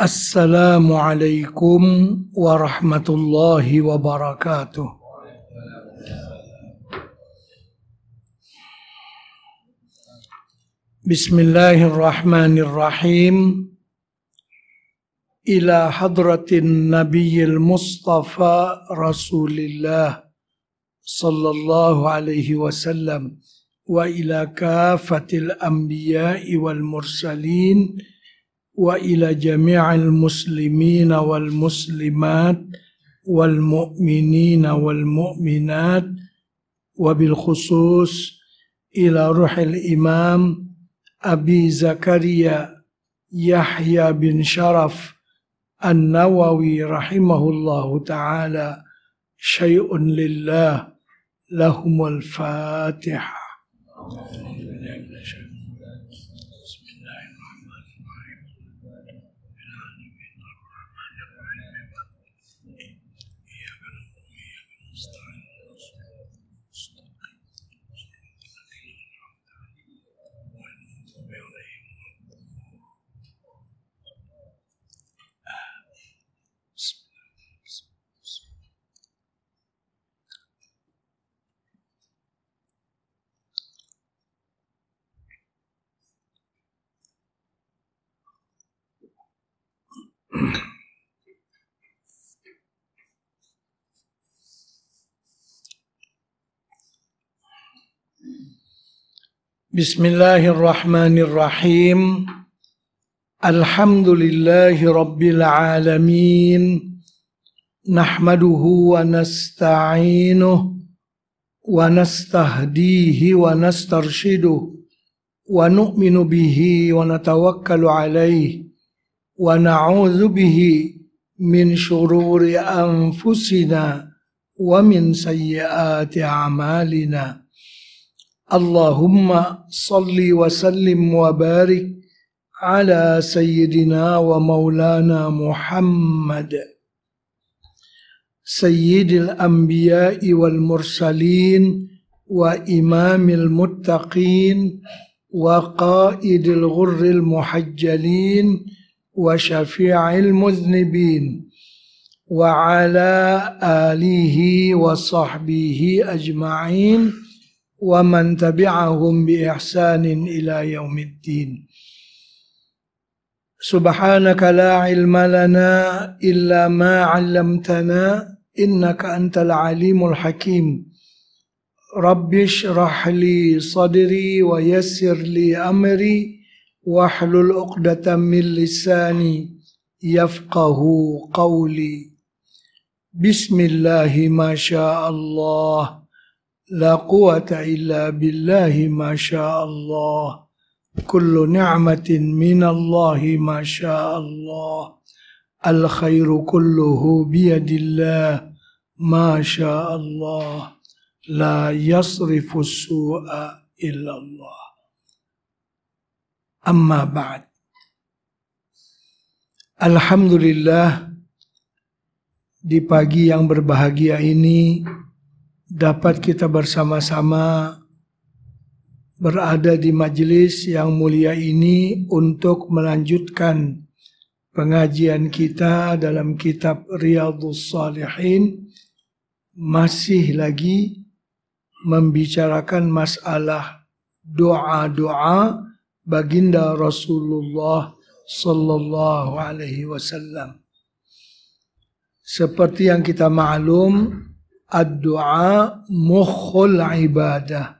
السلام عليكم ورحمة الله وبركاته بسم الله الرحمن الرحيم إلى حضرة النبي المصطفى رسول الله صلى الله عليه وسلم وإلى كافة الأنبياء والمرسلين والى جميع المسلمين والمسلمات والمؤمنين والمؤمنات وبالخصوص الى روح الامام ابي زكريا يحيى بن شرف النووي رحمه الله تعالى شيء لله لهم الفاتحه بسم الله الرحمن الرحيم الحمد لله رب العالمين نحمده ونستعينه ونستهديه ونسترشده ونؤمن به ونتوكل عليه ونعوذ به من شرور انفسنا ومن سيئات اعمالنا اللهم صل وسلم وبارك على سيدنا ومولانا محمد سيد الانبياء والمرسلين وامام المتقين وقائد الغر المحجلين وشفيع المذنبين وعلى آله وصحبه أجمعين ومن تبعهم بإحسان إلى يوم الدين سبحانك لا علم لنا إلا ما علمتنا إنك أنت العليم الحكيم رب اشرح لي صدري ويسر لي أمري واحلل عقدة من لساني يفقه قولي بسم الله ما شاء الله لا قوة إلا بالله ما شاء الله كل نعمة من الله ما شاء الله الخير كله بيد الله ما شاء الله لا يصرف السوء إلا الله Amma ba'd. Alhamdulillah di pagi yang berbahagia ini dapat kita bersama-sama berada di majelis yang mulia ini untuk melanjutkan pengajian kita dalam kitab Riyadhus Salihin masih lagi membicarakan masalah doa-doa baginda Rasulullah sallallahu alaihi wasallam. Seperti yang kita maklum, ad-du'a ibadah.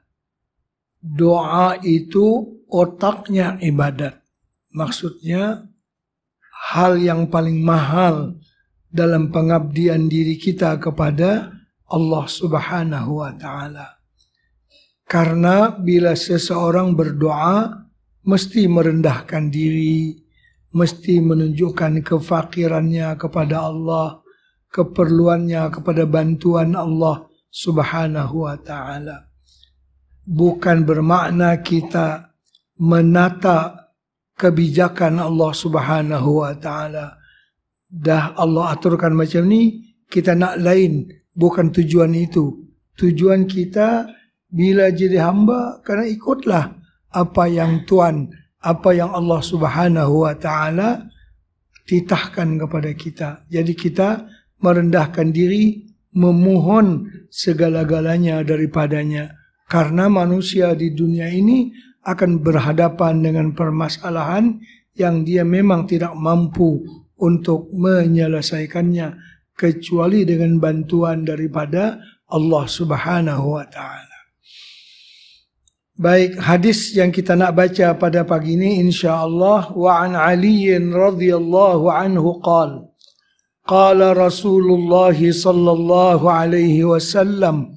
Doa itu otaknya ibadat. Maksudnya hal yang paling mahal dalam pengabdian diri kita kepada Allah Subhanahu wa taala. Karena bila seseorang berdoa mesti merendahkan diri, mesti menunjukkan kefakirannya kepada Allah, keperluannya kepada bantuan Allah Subhanahu wa taala. Bukan bermakna kita menata kebijakan Allah Subhanahu wa taala. Dah Allah aturkan macam ni, kita nak lain, bukan tujuan itu. Tujuan kita bila jadi hamba karena ikutlah apa yang Tuhan, apa yang Allah Subhanahu wa taala titahkan kepada kita. Jadi kita merendahkan diri, memohon segala-galanya daripadanya karena manusia di dunia ini akan berhadapan dengan permasalahan yang dia memang tidak mampu untuk menyelesaikannya kecuali dengan bantuan daripada Allah Subhanahu wa taala. Baik hadis yang kita nak baca pada pagi ini insyaallah wa an aliin radhiyallahu anhu qal qala rasulullah sallallahu alaihi wasallam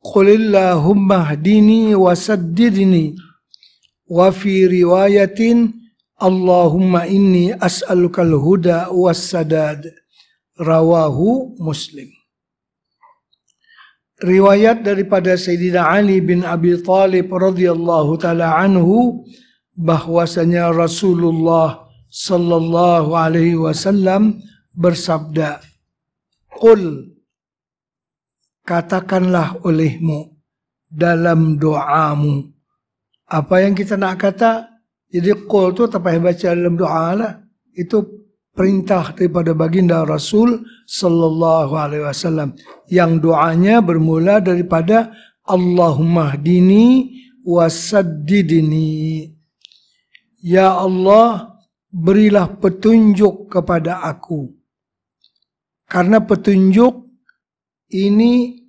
qul illahumma wa saddidni wa fi riwayatin allahumma inni as'aluka al-huda was-sadad rawahu muslim riwayat daripada Sayyidina Ali bin Abi Thalib radhiyallahu taala anhu bahwasanya Rasulullah sallallahu alaihi wasallam bersabda Qul katakanlah olehmu dalam doamu apa yang kita nak kata jadi qul tu tak payah baca dalam doa lah itu perintah daripada baginda Rasul sallallahu alaihi wasallam yang doanya bermula daripada Allahumma dini wasaddidini Ya Allah berilah petunjuk kepada aku karena petunjuk ini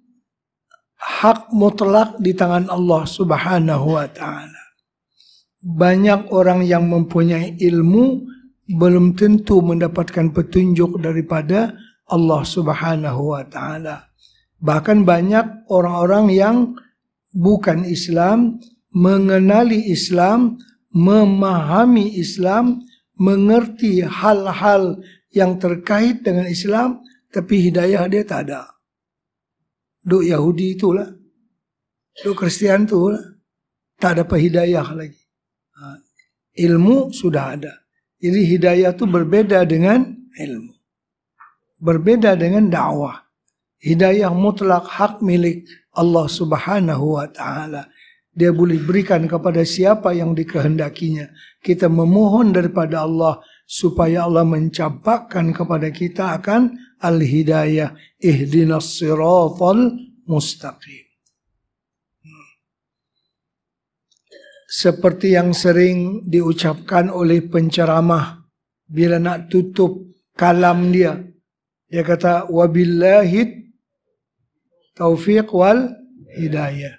hak mutlak di tangan Allah Subhanahu wa taala banyak orang yang mempunyai ilmu belum tentu mendapatkan petunjuk daripada Allah Subhanahu wa taala. Bahkan banyak orang-orang yang bukan Islam mengenali Islam, memahami Islam, mengerti hal-hal yang terkait dengan Islam tapi hidayah dia tak ada. Duk Yahudi itulah. Duk Kristian itulah. Tak ada hidayah lagi. Ilmu sudah ada jadi hidayah itu berbeda dengan ilmu. Berbeda dengan dakwah. Hidayah mutlak hak milik Allah Subhanahu wa taala. Dia boleh berikan kepada siapa yang dikehendakinya. Kita memohon daripada Allah supaya Allah mencampakkan kepada kita akan al-hidayah ihdinas siratal mustaqim. seperti yang sering diucapkan oleh penceramah bila nak tutup kalam dia. Dia kata wabillahi taufiq wal hidayah.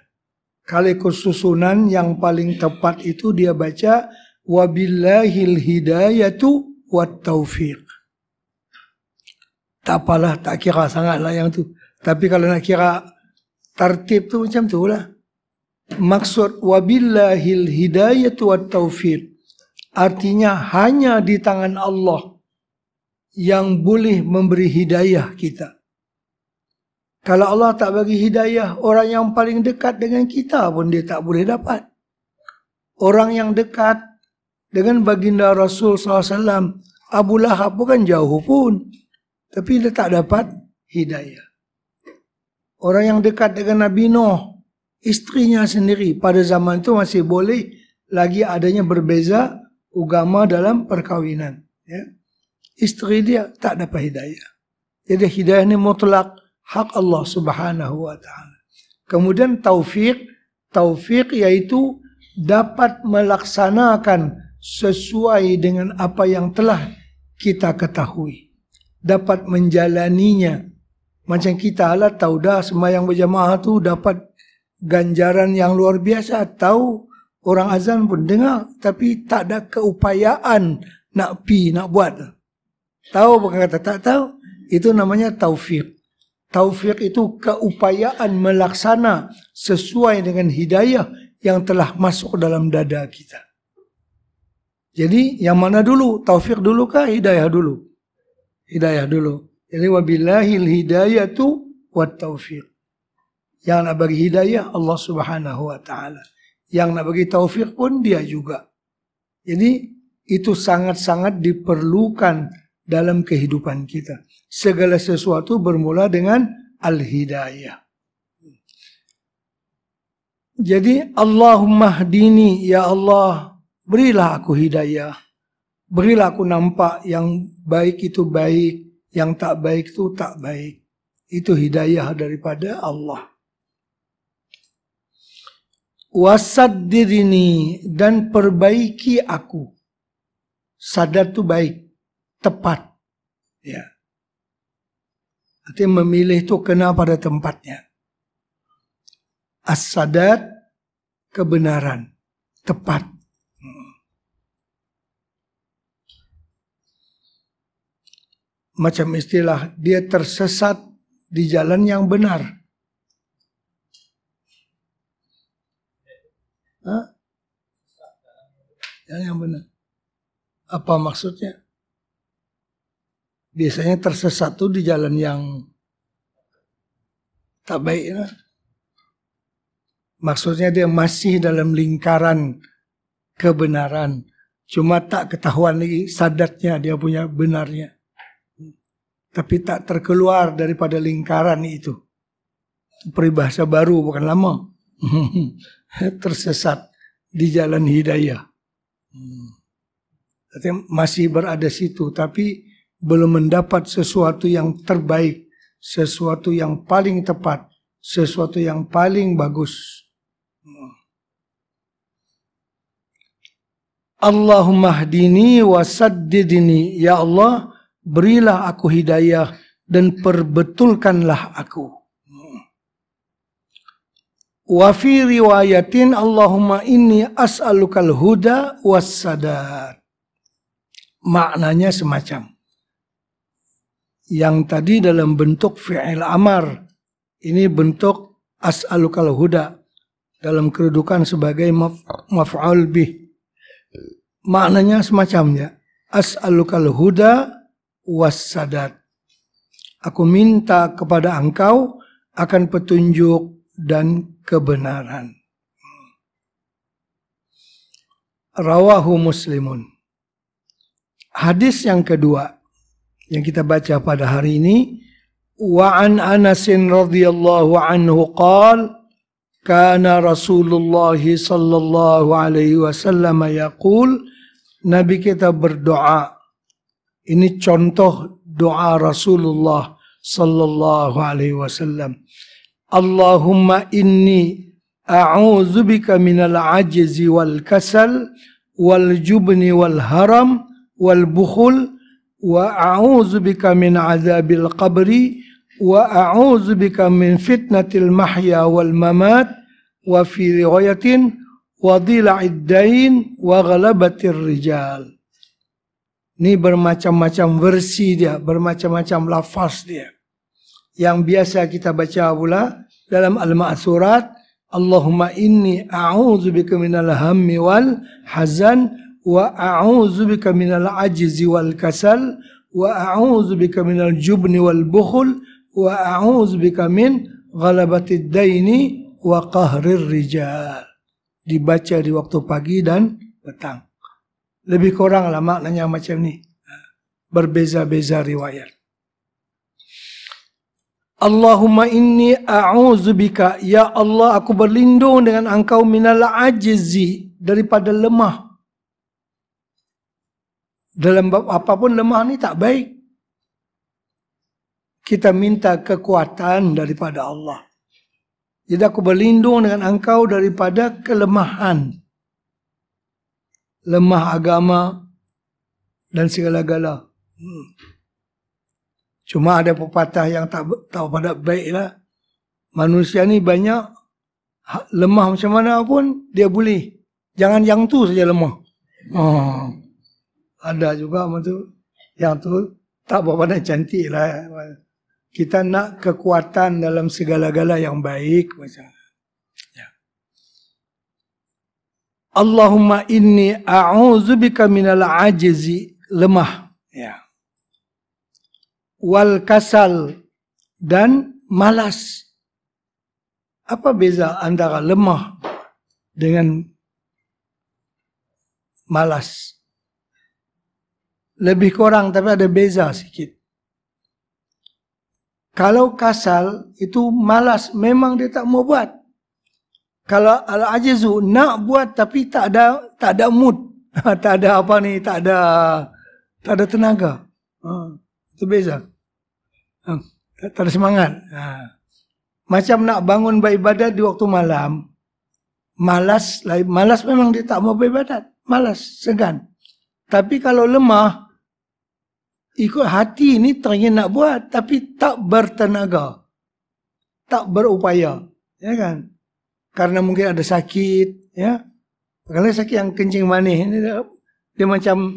ikut susunan yang paling tepat itu dia baca wabillahil hidayatu wat taufiq. Tak apalah, tak kira sangatlah yang tu. Tapi kalau nak kira tertib tu macam tu lah. maksud wabillahil hidayah wa taufiq artinya hanya di tangan Allah yang boleh memberi hidayah kita. Kalau Allah tak bagi hidayah, orang yang paling dekat dengan kita pun dia tak boleh dapat. Orang yang dekat dengan baginda Rasul SAW, Abu Lahab bukan jauh pun. Tapi dia tak dapat hidayah. Orang yang dekat dengan Nabi Nuh, istrinya sendiri pada zaman itu masih boleh lagi adanya berbeza agama dalam perkawinan ya. istri dia tak dapat hidayah jadi hidayah ini mutlak hak Allah subhanahu wa ta'ala kemudian taufik taufik yaitu dapat melaksanakan sesuai dengan apa yang telah kita ketahui dapat menjalaninya macam kita lah tahu dah yang berjamaah tu dapat ganjaran yang luar biasa tahu orang azan pun dengar tapi tak ada keupayaan nak pi nak buat tahu bukan kata tak tahu itu namanya taufik taufik itu keupayaan melaksana sesuai dengan hidayah yang telah masuk dalam dada kita jadi yang mana dulu taufik dulu kah hidayah dulu hidayah dulu jadi hidayah tu wat taufik yang nak bagi hidayah Allah Subhanahu wa taala. Yang nak bagi taufik pun dia juga. Jadi itu sangat-sangat diperlukan dalam kehidupan kita. Segala sesuatu bermula dengan al-hidayah. Jadi Allahumma hdini ya Allah berilah aku hidayah. Berilah aku nampak yang baik itu baik, yang tak baik itu tak baik. Itu hidayah daripada Allah dirini dan perbaiki aku. Sadar itu baik, tepat. Ya. Artinya memilih itu kena pada tempatnya. As-sadat kebenaran, tepat. Hmm. Macam istilah dia tersesat di jalan yang benar Hah? Yang, yang benar. Apa maksudnya? Biasanya tersesat tuh di jalan yang tak baik. Ya? Maksudnya dia masih dalam lingkaran kebenaran. Cuma tak ketahuan lagi sadatnya dia punya benarnya. Tapi tak terkeluar daripada lingkaran itu. Peribahasa baru bukan lama. tersesat di jalan hidayah. Hmm. masih berada situ tapi belum mendapat sesuatu yang terbaik, sesuatu yang paling tepat, sesuatu yang paling bagus. Hmm. Allahumma hdini saddidini. Ya Allah, berilah aku hidayah dan perbetulkanlah aku. Wa fi riwayatin Allahumma inni as'alukal huda wassadat. Maknanya semacam. Yang tadi dalam bentuk fi'il amar. Ini bentuk as'alukal huda. Dalam kedudukan sebagai maf'ul bih. Maknanya semacamnya. As'alukal huda wassadat. Aku minta kepada engkau akan petunjuk dan kebenaran. Rawahu Muslimun. Hadis yang kedua yang kita baca pada hari ini wa an Anas radhiyallahu anhu qal kana Rasulullah sallallahu alaihi wasallam yaqul Nabi kita berdoa ini contoh doa Rasulullah sallallahu alaihi wasallam Allahumma inni a'udzubika minal ajzi wal kasal wal jubni wal haram wal bukhul wa a'udzubika min azabil qabri wa a'udzubika min fitnatil mahya wal mamat wa fi riwayatin wa dhila'id dain wa ghalabatir rijal ini bermacam-macam versi dia bermacam-macam lafaz dia yang biasa kita baca pula dalam Al-Ma'surat Allahumma inni a'udzubika minal hammi wal hazan wa a'udzubika minal ajzi wal kasal wa a'udzubika minal jubni wal bukhul wa a'udzubika min ghalabatid daini wa qahrir rijal dibaca di waktu pagi dan petang lebih kurang lah maknanya macam ni berbeza-beza riwayat Allahumma inni a'udzubika ya Allah aku berlindung dengan engkau minal ajzi daripada lemah. Dalam apapun lemah ni tak baik. Kita minta kekuatan daripada Allah. Jadi aku berlindung dengan engkau daripada kelemahan. Lemah agama dan segala-gala. Hmm. Cuma ada pepatah yang tak tahu pada baiklah. Manusia ni banyak ha, lemah macam mana pun dia boleh. Jangan yang tu saja lemah. Oh. Ada juga macam tu yang tu tak berapa nak cantik lah. Kita nak kekuatan dalam segala-gala yang baik macam. Ya. Allahumma inni a'udzubika minal ajizi lemah. Ya. Yeah wal kasal dan malas. Apa beza antara lemah dengan malas? Lebih kurang tapi ada beza sikit. Kalau kasal itu malas memang dia tak mau buat. Kalau al-ajizu nak buat tapi tak ada tak ada mood, tak ada apa ni, tak ada tak ada tenaga. Ha, itu beza. Ah, tak, ada semangat. Ha. Macam nak bangun beribadat di waktu malam, malas, lah, malas memang dia tak mau beribadat. Malas, segan. Tapi kalau lemah, ikut hati ini teringin nak buat, tapi tak bertenaga. Tak berupaya. Ya kan? Karena mungkin ada sakit. Ya? Kalau sakit yang kencing manis, dia, dia macam,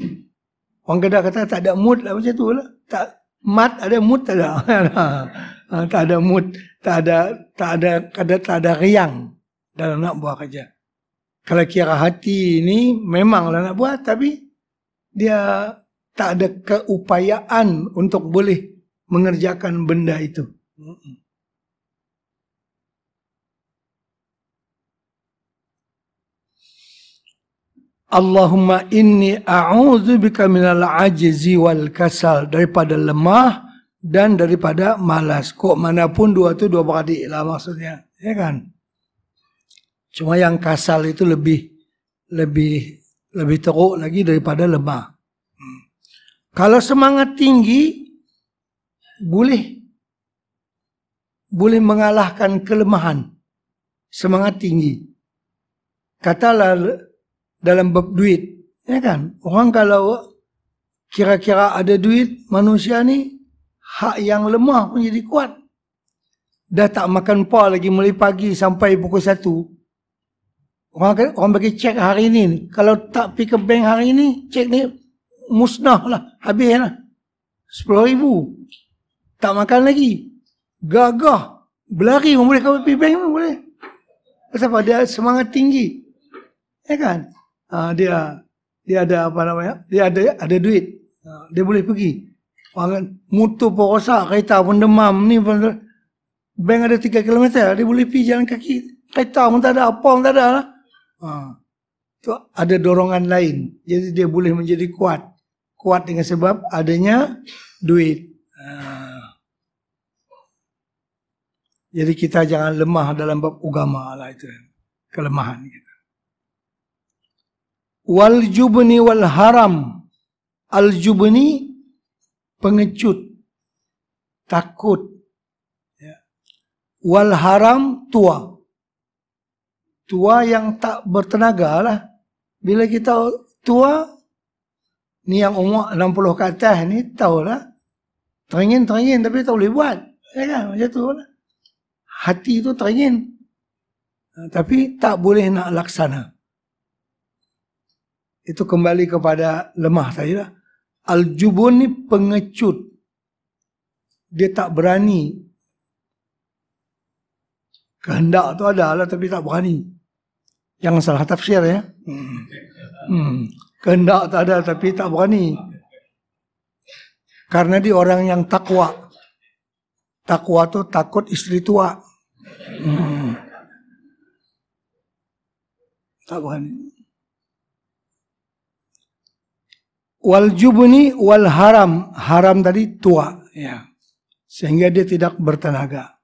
orang kedah kata tak ada mood lah macam tu lah. Tak, mat ada mut ada ah, tak ada mut tak ada tak ada kada tak ada riang dalam nak buat kerja kalau kira hati ini memanglah nak buat tapi dia tak ada keupayaan untuk boleh mengerjakan benda itu. Mm -mm. Allahumma inni a'udzubika minal ajzi wal kasal daripada lemah dan daripada malas. Kok manapun dua tu dua beradik lah maksudnya. Ya kan? Cuma yang kasal itu lebih lebih lebih teruk lagi daripada lemah. Hmm. Kalau semangat tinggi boleh boleh mengalahkan kelemahan. Semangat tinggi. Katalah dalam bab duit. Ya kan? Orang kalau kira-kira ada duit, manusia ni hak yang lemah pun jadi kuat. Dah tak makan pa lagi mulai pagi sampai pukul satu. Orang, orang bagi cek hari ini. Kalau tak pergi ke bank hari ini, cek ni musnah lah. Habis lah. Sepuluh ribu. Tak makan lagi. Gagah. Berlari pun boleh kalau pergi bank pun boleh. Sebab dia semangat tinggi. Ya kan? uh, dia dia ada apa namanya? Dia ada ada duit. Uh, dia boleh pergi. Orang kan, mutu pun rosak kereta pun demam ni pun bank ada 3 km dia boleh pergi jalan kaki. Kereta pun tak ada apa pun tak ada lah. Uh, tu ada dorongan lain. Jadi dia boleh menjadi kuat. Kuat dengan sebab adanya duit. Uh, jadi kita jangan lemah dalam bab agama lah itu. Kelemahan kita wal jubni wal haram al jubni pengecut takut ya. wal haram tua tua yang tak bertenaga lah bila kita tua ni yang umur 60 ke atas ni lah, teringin-teringin tapi tak boleh buat ya kan macam tu lah hati tu teringin ha, tapi tak boleh nak laksana itu kembali kepada lemah tadi lah. Al-jubun ini pengecut. Dia tak berani. Kehendak tu ada lah tapi tak berani. Jangan salah tafsir ya. Hmm. hmm. Kehendak tak ada tapi tak berani. Karena dia orang yang takwa. Takwa tu takut istri tua. Hmm. Tak berani. wal jubni wal haram haram tadi tua ya sehingga dia tidak bertenaga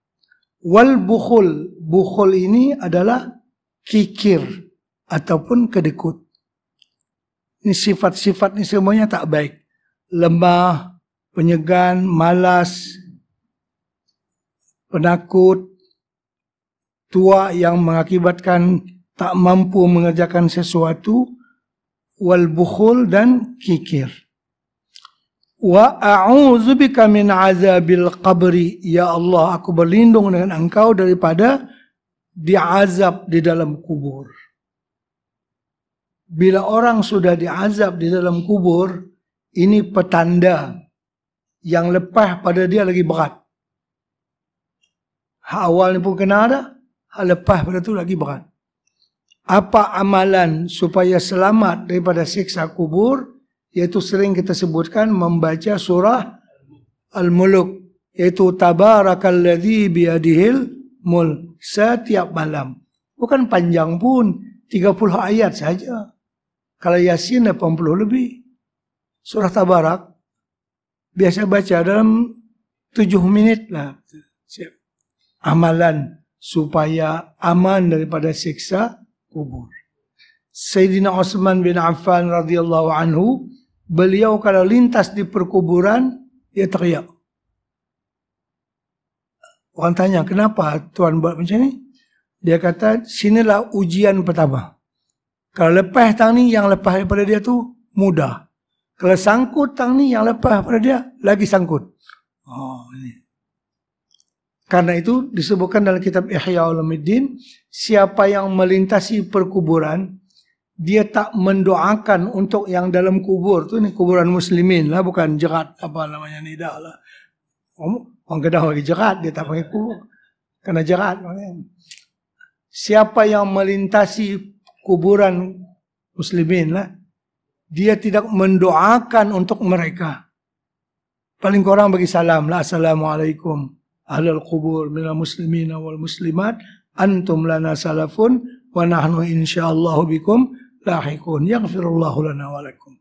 wal bukhul bukhul ini adalah kikir ataupun kedekut ini sifat-sifat ini semuanya tak baik lemah penyegan malas penakut tua yang mengakibatkan tak mampu mengerjakan sesuatu wal bukhul dan kikir. Wa bika min azabil qabri. Ya Allah, aku berlindung dengan engkau daripada diazab di dalam kubur. Bila orang sudah diazab di dalam kubur, ini petanda yang lepas pada dia lagi berat. Hak awalnya pun kena ada, hak lepas pada itu lagi berat apa amalan supaya selamat daripada siksa kubur yaitu sering kita sebutkan membaca surah Al-Muluk yaitu tabarakalladzi biadihil mul setiap malam bukan panjang pun 30 ayat saja kalau Yasin 80 lebih surah Tabarak biasa baca dalam 7 menit lah amalan supaya aman daripada siksa kubur. Sayyidina Osman bin Affan radhiyallahu anhu, beliau kalau lintas di perkuburan, dia teriak. Orang tanya, kenapa Tuhan buat macam ni? Dia kata, sinilah ujian pertama. Kalau lepas tang ni, yang lepas daripada dia tu mudah. Kalau sangkut tang ni, yang lepas daripada dia lagi sangkut. Oh, ini. Karena itu disebutkan dalam kitab Ihya Ulumuddin, siapa yang melintasi perkuburan, dia tak mendoakan untuk yang dalam kubur. Itu ini kuburan muslimin lah, bukan jerat apa namanya nida lah. Orang kedah lagi jerat, dia tak pakai kubur. Karena jerat. Siapa yang melintasi kuburan muslimin lah, dia tidak mendoakan untuk mereka. Paling kurang bagi salam lah, Assalamualaikum ahlul Kubur minal muslimina wal muslimat antum lana salafun wa nahnu insyaallahu bikum Lahikun yaghfirullahu lana walakum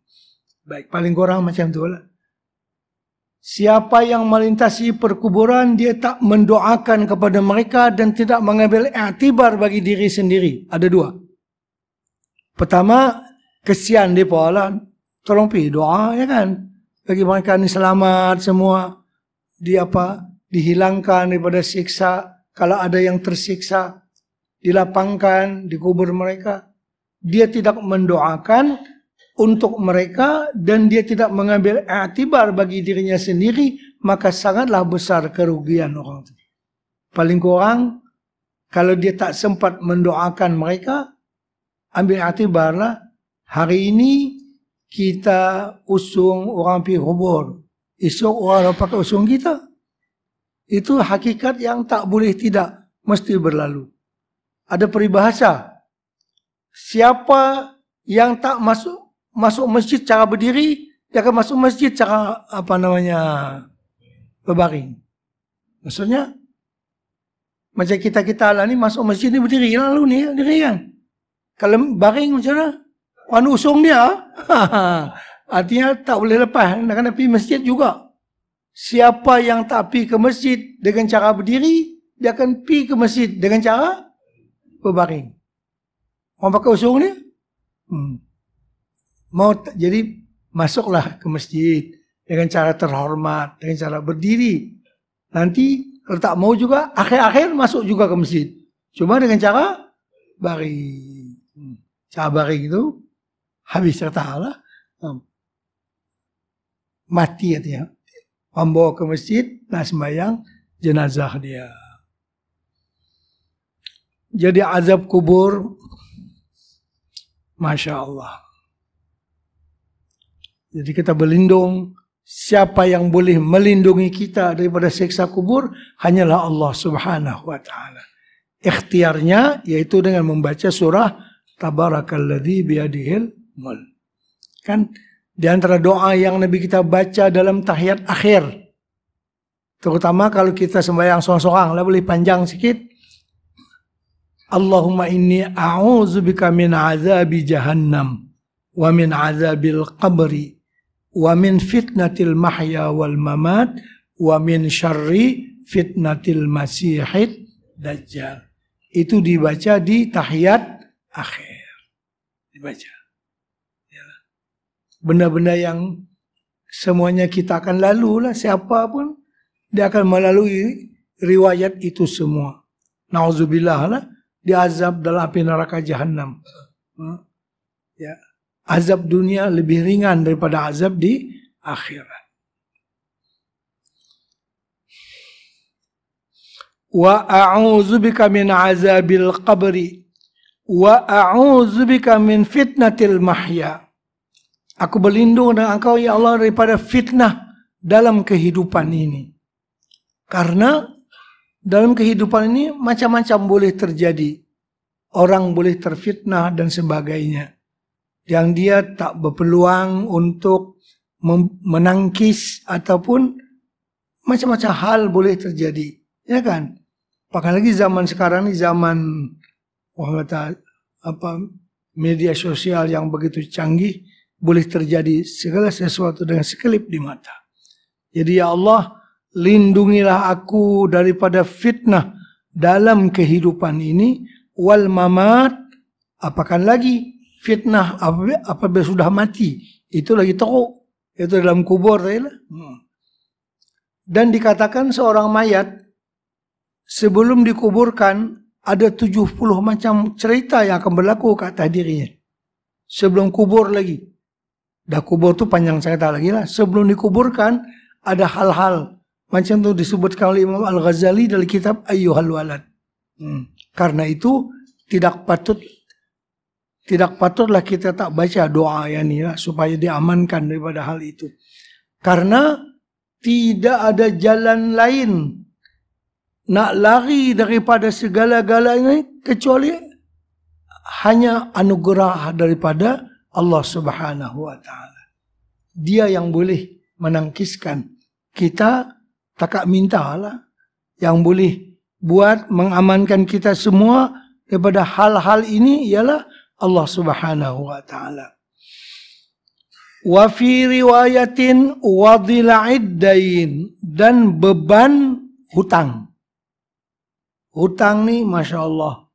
Baik, paling kurang macam lah. Siapa yang melintasi perkuburan dia tak mendoakan kepada mereka dan tidak mengambil atibar bagi diri sendiri. Ada dua. Pertama, kesian dia lah. Tolong pi doa ya kan. Bagi mereka ini selamat semua. Dia apa? dihilangkan daripada siksa. Kalau ada yang tersiksa, dilapangkan, dikubur mereka. Dia tidak mendoakan untuk mereka dan dia tidak mengambil atibar bagi dirinya sendiri, maka sangatlah besar kerugian orang itu. Paling kurang, kalau dia tak sempat mendoakan mereka, ambil atibarlah, hari ini kita usung orang pergi kubur. Esok orang dapat usung kita. Itu hakikat yang tak boleh tidak mesti berlalu. Ada peribahasa. Siapa yang tak masuk masuk masjid cara berdiri, dia akan masuk masjid cara apa namanya berbaring. Maksudnya macam kita kita lah ni masuk masjid ni berdiri lalu ni kan? Kalau baring macam mana? Wan usung dia. Artinya tak boleh lepas. Nak kena pergi masjid juga. Siapa yang tak pergi ke masjid dengan cara berdiri, dia akan pi ke masjid dengan cara berbaring. Orang pakai usung ni? Hmm. Mau jadi masuklah ke masjid dengan cara terhormat, dengan cara berdiri. Nanti kalau tak mau juga, akhir-akhir masuk juga ke masjid. Cuma dengan cara baring. Hmm. Cara baring itu habis tertahalah. Hmm. Mati artinya membawa ke masjid, nah sembahyang jenazah dia. Jadi azab kubur, Masya Allah. Jadi kita berlindung, siapa yang boleh melindungi kita daripada siksa kubur hanyalah Allah subhanahu wa ta'ala. Ikhtiarnya yaitu dengan membaca surah tabarakalladhi biadihil mul Kan di antara doa yang Nabi kita baca dalam tahiyat akhir. Terutama kalau kita sembahyang seorang-seorang. lah boleh panjang sedikit. Allahumma inni a'udzubika min azabi jahannam wa min azabil qabri wa min fitnatil mahya wal mamat wa min syarri fitnatil masyihid dajjal. Itu dibaca di tahiyat akhir. Dibaca benda-benda yang semuanya kita akan lalu lah siapapun dia akan melalui riwayat itu semua. Nauzubillah lah azab dalam api neraka jahanam. Hmm? Ya, azab dunia lebih ringan daripada azab di akhirat. Wa a'udzu bika min azabil qabri wa a'udzu bika min fitnatil mahya Aku berlindung dengan engkau ya Allah daripada fitnah dalam kehidupan ini. Karena dalam kehidupan ini macam-macam boleh terjadi. Orang boleh terfitnah dan sebagainya. Yang dia tak berpeluang untuk menangkis ataupun macam-macam hal boleh terjadi. Ya kan? Apakah lagi zaman sekarang ini zaman wah kata apa media sosial yang begitu canggih boleh terjadi segala sesuatu dengan sekelip di mata. Jadi ya Allah, lindungilah aku daripada fitnah dalam kehidupan ini wal mamat apakan lagi fitnah apabila, apabila sudah mati itu lagi teruk itu dalam kubur tadi lah. Hmm. Dan dikatakan seorang mayat sebelum dikuburkan ada 70 macam cerita yang akan berlaku kata dirinya. Sebelum kubur lagi. Dah kubur tuh panjang cerita lagi lah. Sebelum dikuburkan ada hal-hal macam tuh disebutkan oleh Imam Al Ghazali dari kitab Ayyuhal Walad. Hmm. Karena itu tidak patut tidak patutlah kita tak baca doa ya nih lah supaya diamankan daripada hal itu. Karena tidak ada jalan lain nak lari daripada segala-galanya kecuali hanya anugerah daripada Allah Subhanahu wa taala. Dia yang boleh menangkiskan. Kita takak mintalah yang boleh buat mengamankan kita semua daripada hal-hal ini ialah Allah Subhanahu wa taala. Wa fi riwayatin wadila'iddain dan beban hutang. Hutang nih Masya Allah.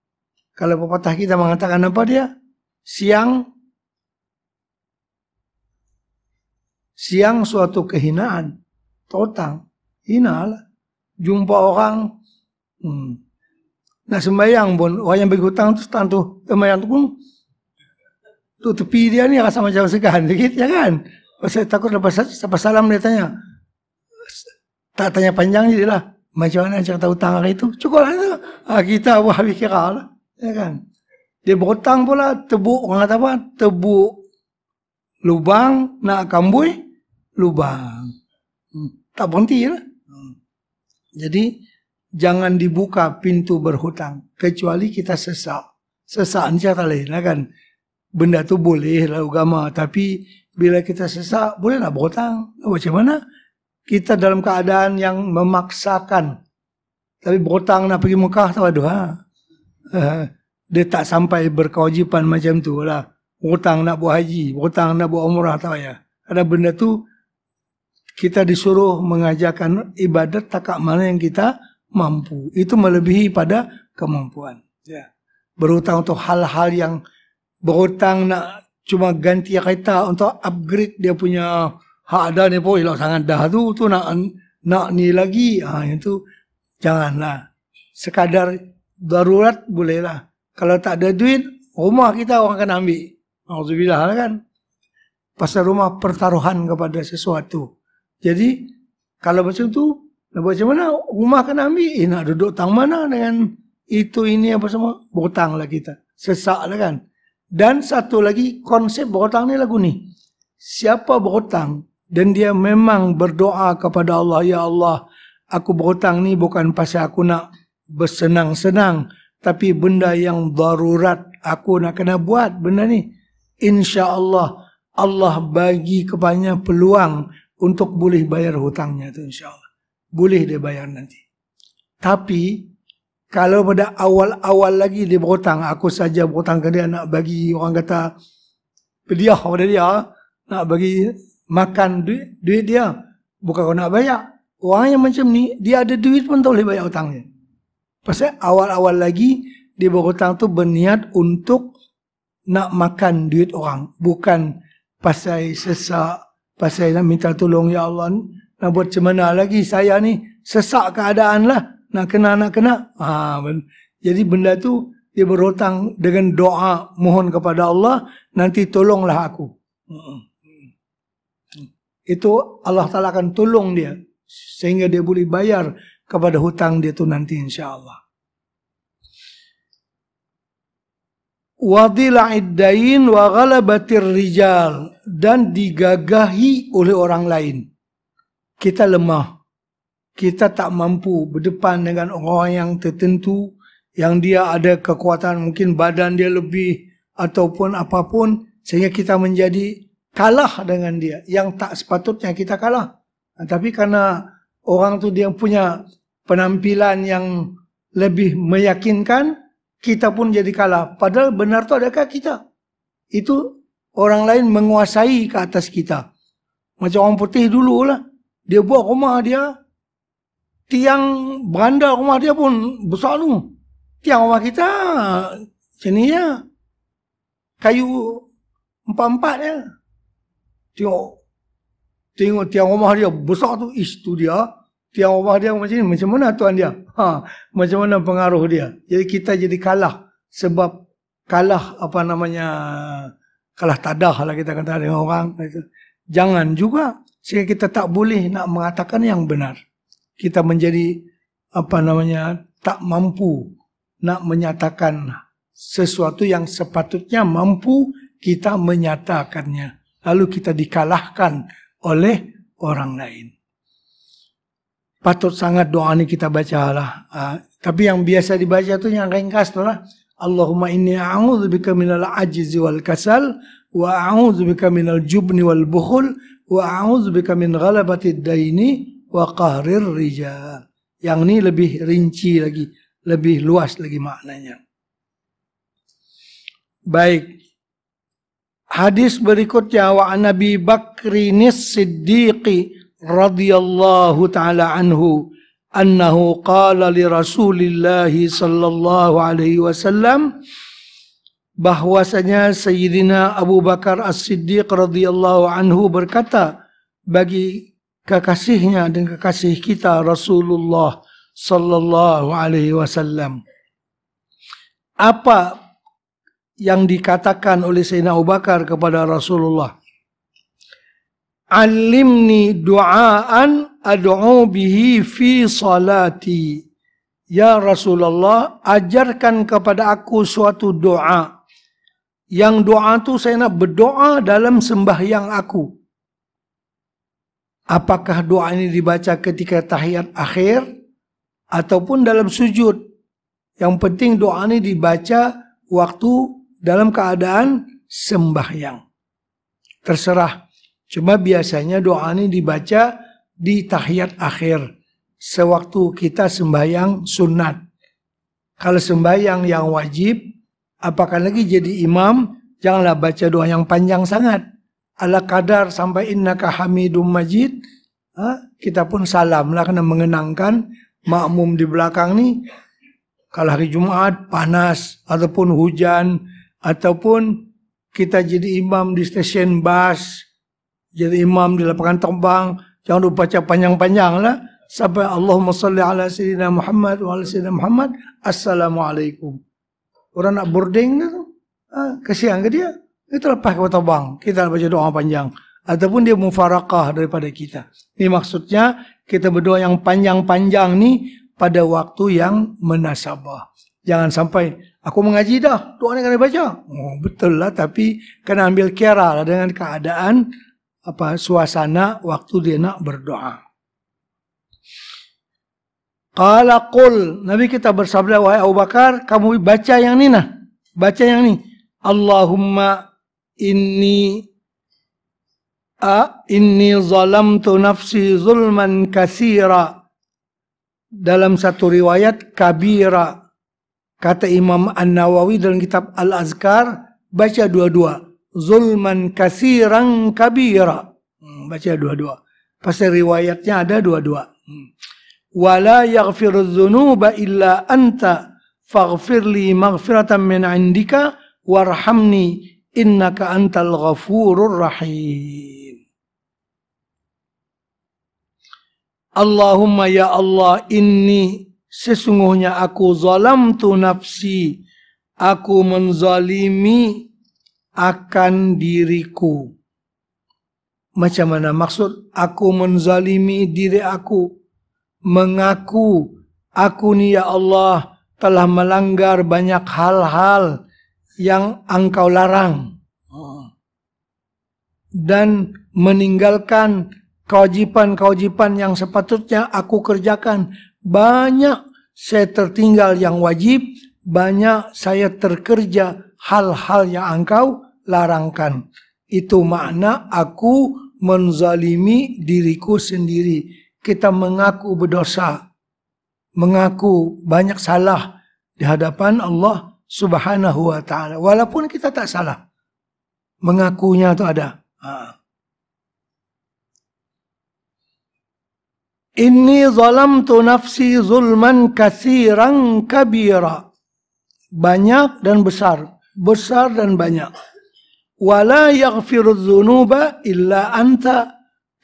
Kalau pepatah kita mengatakan apa dia? Siang siang suatu kehinaan total hinalah jumpa orang hmm. nah sembahyang bon yang bagi hutang terus tantu sembahyang pun tuh tepi dia nih rasa macam segan dikit ya kan saya takut lepas, lepas salam dia tanya tak tanya panjang jadi lah macam mana cerita hutang hari itu cukup lah ah, kita buah kira lah ya kan dia berhutang pula tebuk orang kata apa tebuk lubang nak kambui lubang. Hmm, tak berhenti ya. Hmm. Jadi jangan dibuka pintu berhutang kecuali kita sesak. Sesak aja cara lain kan. Benda tu boleh lah agama tapi bila kita sesak boleh lah berhutang. Bagaimana? Kita dalam keadaan yang memaksakan. Tapi berhutang nak pergi Mekah tak ada. Ha? Eh, dia tak sampai berkewajiban macam tu lah. Berhutang nak buat haji, berhutang nak buat umrah tak payah. Ada benda tu kita disuruh mengajarkan ibadat takak mana yang kita mampu. Itu melebihi pada kemampuan. Ya. Berhutang untuk hal-hal yang berhutang nak cuma ganti kita untuk upgrade dia punya hak ada ni pun hilang sangat dah tu tu nak nak ni lagi ha, itu janganlah sekadar darurat bolehlah kalau tak ada duit rumah kita orang akan ambil alhamdulillah kan pasal rumah pertaruhan kepada sesuatu Jadi kalau macam tu nak buat macam mana? Rumah kena ambil. Eh nak duduk tang mana dengan itu ini apa semua? Berhutanglah kita. Sesak lah kan. Dan satu lagi konsep berhutang ni lagu ni. Siapa berhutang dan dia memang berdoa kepada Allah. Ya Allah aku berhutang ni bukan pasal aku nak bersenang-senang. Tapi benda yang darurat aku nak kena buat benda ni. Insya Allah Allah bagi kepadanya peluang untuk boleh bayar hutangnya itu insya Allah. Boleh dia bayar nanti. Tapi kalau pada awal-awal lagi dia berhutang, aku saja berhutang ke dia nak bagi orang kata pediah pada dia, nak bagi makan duit, duit dia. Bukan kau nak bayar. Orang yang macam ni, dia ada duit pun tak boleh bayar hutangnya. Pasal awal-awal lagi dia berhutang tu berniat untuk nak makan duit orang. Bukan pasal sesak Pasal nak minta tolong Ya Allah Nak buat macam mana lagi saya ni Sesak keadaan lah Nak kena nak kena ha, Jadi benda tu dia berhutang dengan doa mohon kepada Allah nanti tolonglah aku itu Allah Ta'ala akan tolong dia sehingga dia boleh bayar kepada hutang dia tu nanti insya Allah. wadila iddain wa ghalabatir rijal dan digagahi oleh orang lain. Kita lemah. Kita tak mampu berdepan dengan orang yang tertentu yang dia ada kekuatan mungkin badan dia lebih ataupun apapun sehingga kita menjadi kalah dengan dia yang tak sepatutnya kita kalah. Nah, tapi karena orang tu dia punya penampilan yang lebih meyakinkan, kita pun jadi kalah. Padahal benar itu adakah kita? Itu orang lain menguasai ke atas kita. Macam orang putih dulu lah. Dia buat rumah dia. Tiang beranda rumah dia pun besar tu. Tiang rumah kita sini ya. Kayu empat-empat ya. Tengok. Tengok tiang rumah dia besar tu. Ish tu dia. Tiawah dia macam ni. Macam mana tuan dia? Ha, macam mana pengaruh dia? Jadi kita jadi kalah. Sebab kalah apa namanya kalah tadah lah kita kata dengan orang. Jangan juga. Sehingga kita tak boleh nak mengatakan yang benar. Kita menjadi apa namanya tak mampu nak menyatakan sesuatu yang sepatutnya mampu kita menyatakannya. Lalu kita dikalahkan oleh orang lain patut sangat doa ini kita bacalah. Uh, ah, tapi yang biasa dibaca tuh yang ringkas tuh lah. Allahumma inni bika minal ajizi wal kasal wa bika minal jubni wal bukhul wa bika min ghalabati daini wa qahrir rijal. Yang ini lebih rinci lagi, lebih luas lagi maknanya. Baik. Hadis berikutnya wa Nabi nis Siddiqi radhiyallahu taala anhu annahu qala li Rasulillah sallallahu alaihi wasallam bahwasanya Sayyidina Abu Bakar As-Siddiq radhiyallahu anhu berkata bagi kekasihnya dan kekasih kita Rasulullah sallallahu alaihi wasallam apa yang dikatakan oleh Sayyidina Abu Bakar kepada Rasulullah alimni du'aan ad'u bihi fi salati. Ya Rasulullah, ajarkan kepada aku suatu doa. Yang doa itu saya nak berdoa dalam sembahyang aku. Apakah doa ini dibaca ketika tahiyat akhir ataupun dalam sujud? Yang penting doa ini dibaca waktu dalam keadaan sembahyang. Terserah Cuma biasanya doa ini dibaca di tahiyat akhir. Sewaktu kita sembahyang sunat. Kalau sembahyang yang wajib, apakah lagi jadi imam, janganlah baca doa yang panjang sangat. Ala kadar sampai innaka hamidum majid, kita pun salam lah karena mengenangkan makmum di belakang nih. Kalau hari Jumat panas ataupun hujan ataupun kita jadi imam di stasiun bus jadi imam di lapangan terbang jangan lupa baca panjang-panjang lah sampai Allahumma salli ala sayyidina Muhammad wa ala sayyidina Muhammad assalamualaikum orang nak boarding tu ha, kesian ke dia kita lepas kapal terbang kita baca doa panjang ataupun dia mufarakah daripada kita ini maksudnya kita berdoa yang panjang-panjang ni pada waktu yang menasabah jangan sampai aku mengaji dah doa ni kena baca oh, betul lah tapi kena ambil kira lah dengan keadaan apa suasana waktu dia nak berdoa. Kala kul Nabi kita bersabda wahai Abu Bakar, kamu baca yang ini nah. Baca yang ini. Allahumma inni a inni zalamtu nafsi zulman kasira. Dalam satu riwayat kabira kata Imam An-Nawawi dalam kitab Al-Azkar baca dua-dua zulman kasirang kabira. Hmm, baca dua-dua. Pasti riwayatnya ada dua-dua. Hmm. Wala yaghfiru dzunuba illa anta faghfirli maghfiratan min indika warhamni innaka antal ghafurur rahim. Allahumma ya Allah inni sesungguhnya aku zalamtu nafsi aku menzalimi akan diriku. Macam mana maksud aku menzalimi diri aku. Mengaku aku ni ya Allah telah melanggar banyak hal-hal yang engkau larang. Hmm. Dan meninggalkan kewajiban-kewajiban yang sepatutnya aku kerjakan. Banyak saya tertinggal yang wajib, banyak saya terkerja hal-hal yang engkau larangkan. Itu makna aku menzalimi diriku sendiri. Kita mengaku berdosa, mengaku banyak salah di hadapan Allah Subhanahu wa taala. Walaupun kita tak salah. Mengakunya itu ada. Ha. Inni zalamtu nafsi zulman kathiran kabira. Banyak dan besar. Besar dan banyak wala yaghfirudz dzunuba illa anta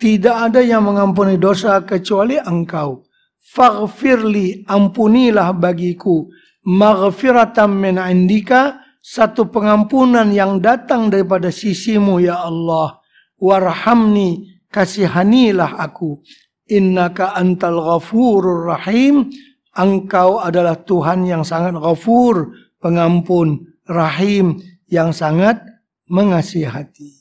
tidak ada yang mengampuni dosa kecuali engkau faghfirli ampunilah bagiku maghfiratan min indika satu pengampunan yang datang daripada sisimu ya Allah warhamni kasihanilah aku innaka antal ghafurur rahim engkau adalah Tuhan yang sangat ghafur pengampun rahim yang sangat hati.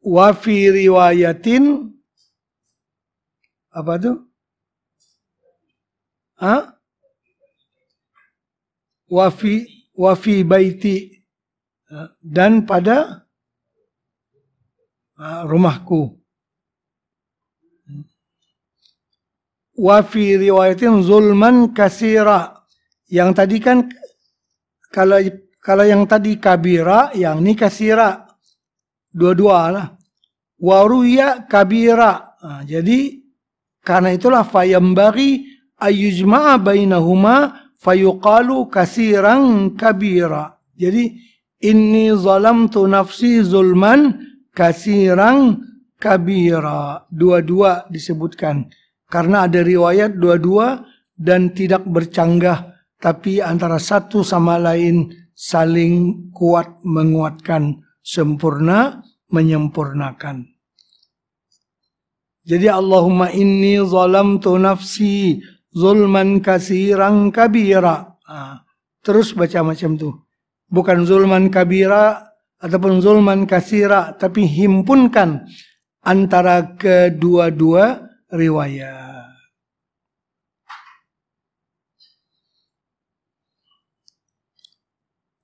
Wafi riwayatin apa tuh? Hah? Wafi wafi baiti eh, dan pada eh, rumahku. wa fi riwayatin zulman kasira. Yang tadi kan kalau kalau yang tadi kabira, yang ini kasira. Dua-dua lah. Waruya kabira. Nah, jadi karena itulah fayambari ayujma'a bainahuma fayuqalu kasiran kabira. Jadi inni zalamtu nafsi zulman kasiran kabira. Dua-dua disebutkan. Karena ada riwayat dua-dua dan tidak bercanggah tapi antara satu sama lain saling kuat menguatkan sempurna menyempurnakan. Jadi Allahumma inni zalamtu nafsi zulman kasirang kabira. Nah, terus baca macam tuh. Bukan zulman kabira ataupun zulman kasira tapi himpunkan antara kedua-dua riwayat.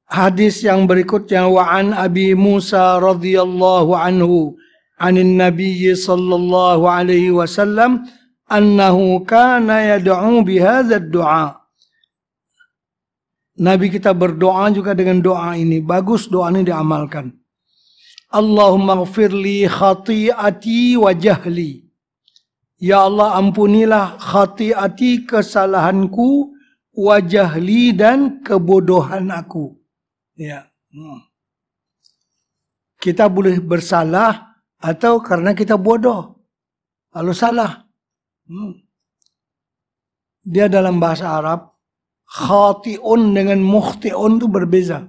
Hadis yang berikutnya wa an Abi Musa radhiyallahu anhu anin Nabi sallallahu alaihi wasallam annahu kana yad'u bihadza ad-du'a. Nabi kita berdoa juga dengan doa ini. Bagus doa ini diamalkan. Allahumma gfirli khati'ati wa jahli Ya Allah ampunilah khati'ati kesalahanku, wajahli dan kebodohan aku. Ya. Hmm. Kita boleh bersalah atau karena kita bodoh. Kalau salah. Hmm. Dia dalam bahasa Arab, khati'un dengan mukhti'un itu berbeza.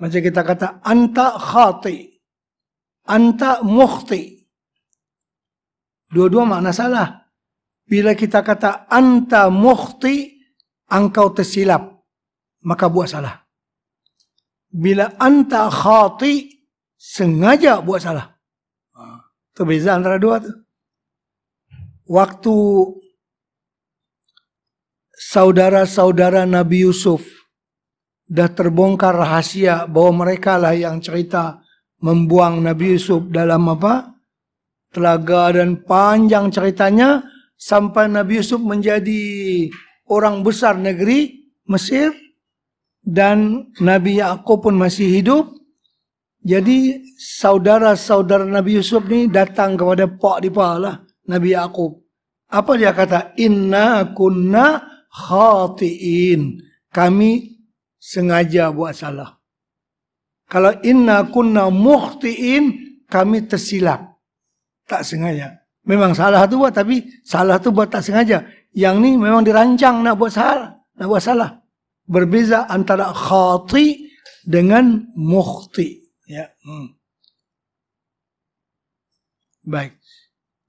Macam kita kata, anta khati, anta mukhti' Dua-dua makna salah. Bila kita kata anta mukhti, engkau tersilap, maka buat salah. Bila anta khati, sengaja buat salah. Itu beza antara dua tu Waktu saudara-saudara Nabi Yusuf dah terbongkar rahasia bahwa mereka lah yang cerita membuang Nabi Yusuf dalam apa? telaga dan panjang ceritanya sampai Nabi Yusuf menjadi orang besar negeri Mesir dan Nabi Yakub pun masih hidup. Jadi saudara-saudara Nabi Yusuf ini datang kepada pak di lah Nabi Yakub. Apa dia kata? Inna kunna khatiin. Kami sengaja buat salah. Kalau inna kunna muhtiin, kami tersilap tak sengaja. Memang salah tu buat tapi salah tu buat tak sengaja. Yang ni memang dirancang nak buat salah, nak buat salah. Berbeza antara khati dengan mukhti. Ya. Hmm. Baik.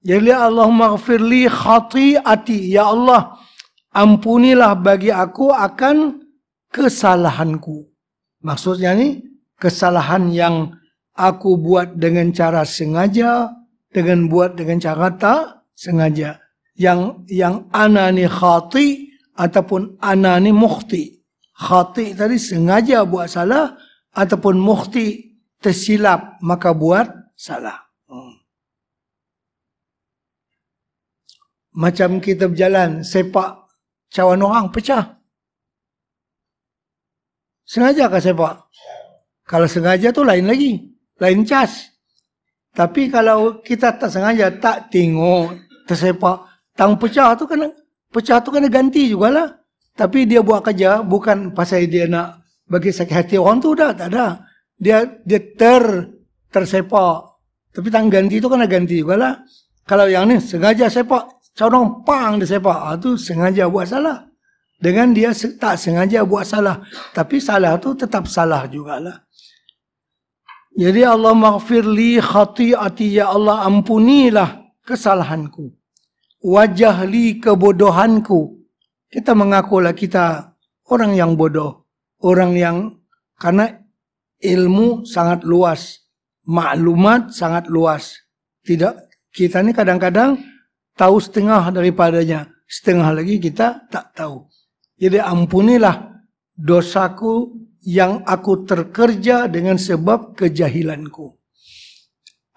Jadi Allahumma khati khati'ati. Ya Allah, ampunilah bagi aku akan kesalahanku. Maksudnya ni, kesalahan yang aku buat dengan cara sengaja dengan buat dengan cara tak sengaja yang yang anani khati ataupun anani mukhti khati tadi sengaja buat salah ataupun mukhti tersilap maka buat salah hmm. macam kita berjalan sepak cawan orang pecah sengaja ke sepak kalau sengaja tu lain lagi lain cas Tapi kalau kita tak sengaja tak tengok tersepak tang pecah tu kena pecah tu kena ganti jugalah. Tapi dia buat kerja bukan pasal dia nak bagi sakit hati orang tu dah tak ada. Dia dia ter tersepak. Tapi tang ganti tu kena ganti jugalah. Kalau yang ni sengaja sepak corong pang dia sepak ha, tu sengaja buat salah. Dengan dia tak sengaja buat salah. Tapi salah tu tetap salah jugalah. Jadi Allah maghfirli khati'ati ya Allah ampunilah kesalahanku. Wajahli kebodohanku. Kita mengakulah kita orang yang bodoh. Orang yang karena ilmu sangat luas. Maklumat sangat luas. Tidak kita ini kadang-kadang tahu setengah daripadanya. Setengah lagi kita tak tahu. Jadi ampunilah dosaku yang aku terkerja dengan sebab kejahilanku.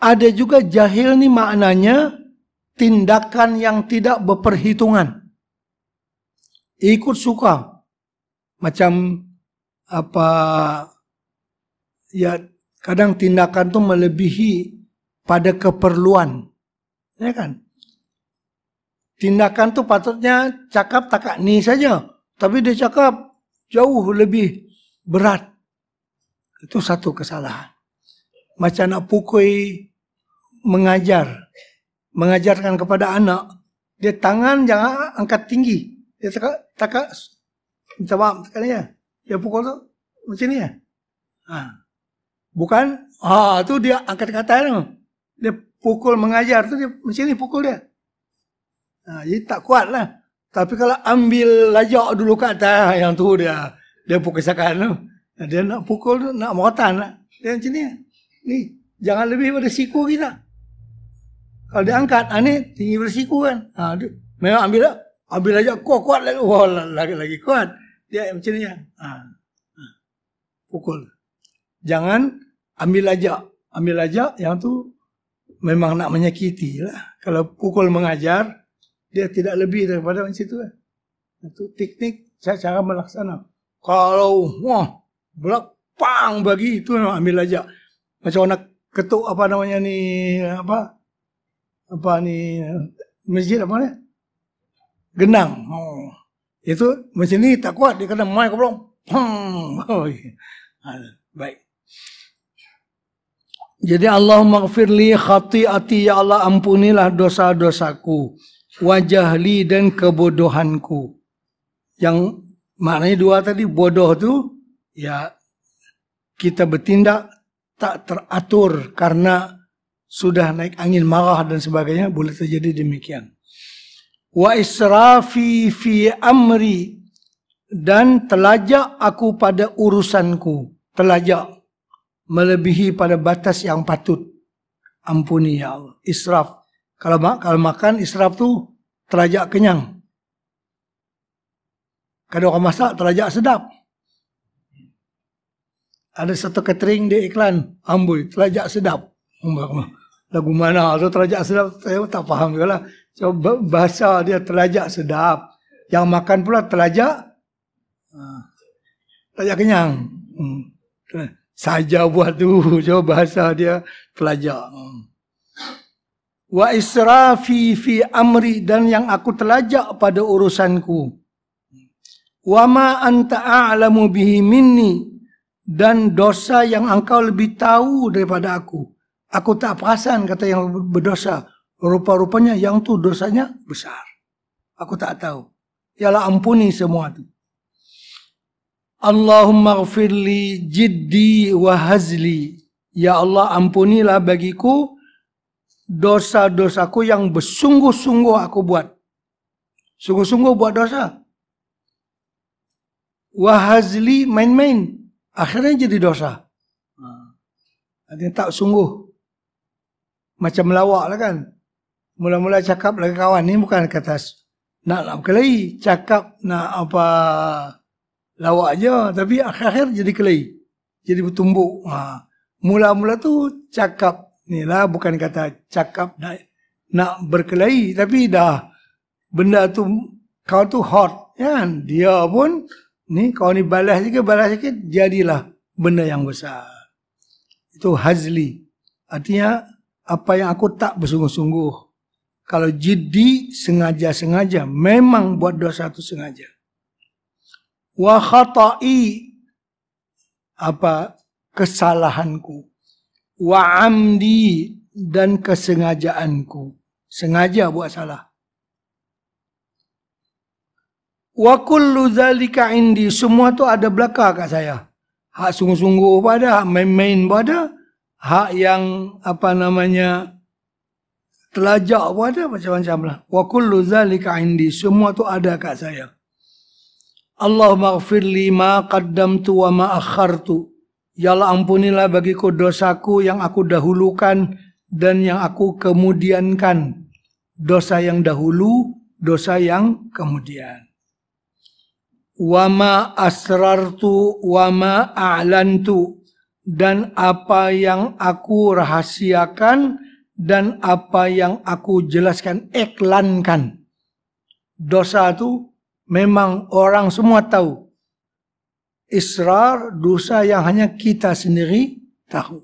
Ada juga jahil nih maknanya tindakan yang tidak berperhitungan. Ikut suka. Macam apa ya kadang tindakan tuh melebihi pada keperluan. Ya kan? Tindakan tuh patutnya cakap takak nih saja, tapi dia cakap jauh lebih berat. Itu satu kesalahan. macam nak pukul mengajar, mengajarkan kepada anak, dia tangan jangan angkat tinggi. Dia tak tak minta maaf ya. Dia pukul tu macam ni ya. Ha. Bukan ah tu dia angkat kata tu. Dia pukul mengajar tu dia macam ni pukul dia. Ha, jadi tak kuat lah. Tapi kalau ambil lajak dulu ke atas, yang tu dia dia pukul sakan tu. Dia nak pukul tu, nak merotan lah. Dia macam ni. Ni, jangan lebih pada siku kita. Kalau dia angkat, ha, ni tinggi pada siku kan. Ha, dia, memang ambil lah. Ambil aja kuat, kuat lagi. Wah, lagi, lagi kuat. Dia macam ni. Ha. ha. Pukul. Jangan ambil aja. Ambil aja yang tu memang nak menyakiti lah. Kalau pukul mengajar, dia tidak lebih daripada macam tu. lah. Itu teknik cara melaksanakan. Kalau wah belak pang bagi itu ambil aja. Macam anak ketuk apa namanya nih apa apa nih masjid apa nih genang. Oh. Itu masjid ini tak kuat dia kena main kau baik. Jadi Allah maghfirli khati'ati ya Allah ampunilah dosa-dosaku wajahli dan kebodohanku yang Maknanya dua tadi bodoh tu, ya kita bertindak tak teratur karena sudah naik angin marah dan sebagainya boleh terjadi demikian. Wa israfi fi amri dan telajak aku pada urusanku. Telajak melebihi pada batas yang patut. Ampuni ya Allah. Israf. Kalau kalau makan israf tu telajak kenyang. Kalau orang masak terajak sedap. Ada satu catering di iklan Amboi terajak sedap. Lagu mana tu terajak sedap saya tak faham juga lah. Coba bahasa dia terajak sedap. Yang makan pula terajak ha, terajak kenyang. Hmm. Saja buat tu coba bahasa dia terajak. Wa israfi fi amri dan yang aku telajak pada urusanku. Wama anta a'lamu bihi minni dan dosa yang engkau lebih tahu daripada aku. Aku tak perasan kata yang berdosa. Rupa-rupanya yang tu dosanya besar. Aku tak tahu. Yalah ampuni semua itu. Allahumma gfirli jiddi wa hazli. Ya Allah ampunilah bagiku dosa-dosaku yang bersungguh-sungguh aku buat. Sungguh-sungguh buat dosa. wahazli main-main akhirnya jadi dosa artinya ha. tak sungguh macam melawak lah kan mula-mula cakap lagi kawan ni bukan kata nak lawak berkelahi cakap nak apa lawak je tapi akhir-akhir jadi kelahi jadi bertumbuk ha. mula-mula tu cakap ni lah bukan kata cakap nak nak berkelahi tapi dah benda tu kau tu hot kan dia pun Ini kalau ni balas sedikit, balas sedikit, jadilah benda yang besar. Itu hazli. Artinya apa yang aku tak bersungguh-sungguh. Kalau jadi sengaja-sengaja, memang buat dosa itu sengaja. Wa khata'i apa kesalahanku. Wa amdi dan kesengajaanku. Sengaja buat salah. Wa kullu zalika indi. Semua tu ada belaka kat saya. Hak sungguh-sungguh pada hak main-main pada hak yang apa namanya telajak pada macam-macam lah. Wa kullu zalika indi. Semua tu ada kat saya. Allah li ma qaddamtu wa ma akhartu. Ya Allah ampunilah bagiku dosaku yang aku dahulukan dan yang aku kemudiankan. Dosa yang dahulu, dosa yang kemudian wama asrartu wama a'lantu dan apa yang aku rahasiakan dan apa yang aku jelaskan iklankan dosa itu memang orang semua tahu israr dosa yang hanya kita sendiri tahu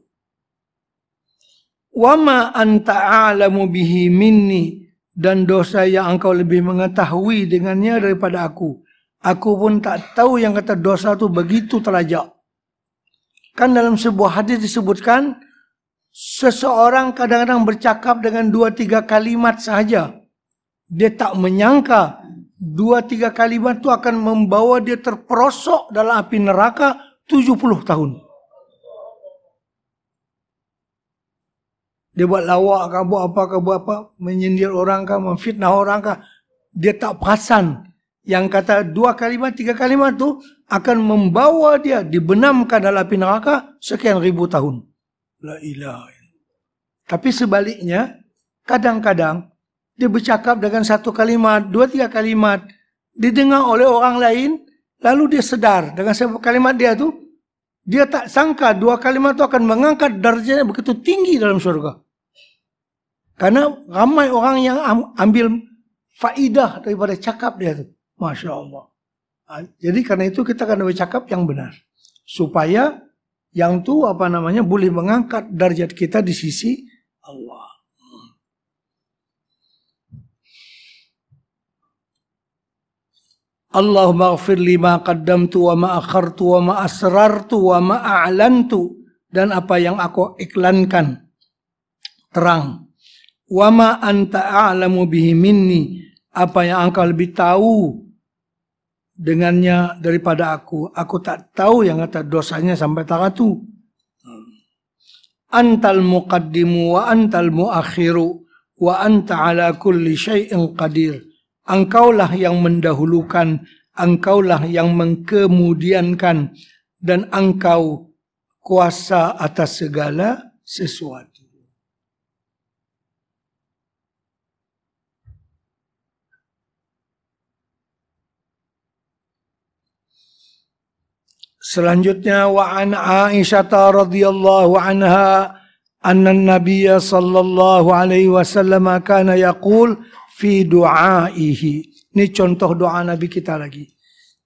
wama anta a'lamu bihi minni dan dosa yang engkau lebih mengetahui dengannya daripada aku Aku pun tak tahu yang kata dosa itu begitu telajak. Kan dalam sebuah hadis disebutkan seseorang kadang-kadang bercakap dengan dua tiga kalimat sahaja. Dia tak menyangka dua tiga kalimat itu akan membawa dia terperosok dalam api neraka 70 tahun. Dia buat lawak kah, buat apa kah, buat apa, menyindir orang kah, memfitnah orang kah. Dia tak perasan yang kata dua kalimat, tiga kalimat tu akan membawa dia dibenamkan dalam api neraka sekian ribu tahun. La ilaha Tapi sebaliknya, kadang-kadang dia bercakap dengan satu kalimat, dua tiga kalimat, didengar oleh orang lain, lalu dia sedar dengan satu kalimat dia tu dia tak sangka dua kalimat itu akan mengangkat derajatnya begitu tinggi dalam surga. Karena ramai orang yang ambil faidah daripada cakap dia tu Masya Allah. Nah, jadi karena itu kita akan cakap yang benar. Supaya yang tuh apa namanya boleh mengangkat derajat kita di sisi Allah. Allahumma gfir lima qaddamtu wa ma akhartu wa ma asrartu wa ma a'lantu dan apa yang aku iklankan terang wa ma anta a'lamu bihi minni apa yang engkau lebih tahu dengannya daripada aku. Aku tak tahu yang kata dosanya sampai tak tu. Hmm. Antal muqaddimu wa antal muakhiru wa anta ala kulli syai'in qadir. Engkaulah yang mendahulukan, engkaulah yang mengkemudiankan dan engkau kuasa atas segala sesuatu. Selanjutnya wa an Aisyah radhiyallahu anha anna Nabiya sallallahu alaihi wasallam kana yaqul fi du'aihi. Ini contoh doa Nabi kita lagi.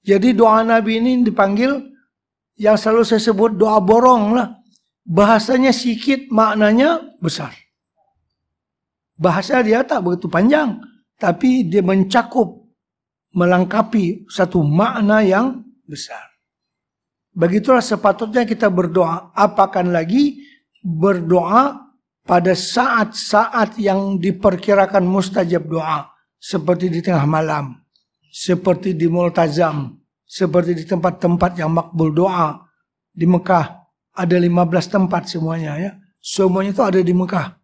Jadi doa Nabi ini dipanggil yang selalu saya sebut doa borong lah. Bahasanya sedikit, maknanya besar. Bahasa dia tak begitu panjang, tapi dia mencakup melengkapi satu makna yang besar. Begitulah sepatutnya kita berdoa. Apakan lagi berdoa pada saat-saat yang diperkirakan mustajab doa. Seperti di tengah malam. Seperti di multazam. Seperti di tempat-tempat yang makbul doa. Di Mekah ada 15 tempat semuanya ya. Semuanya itu ada di Mekah.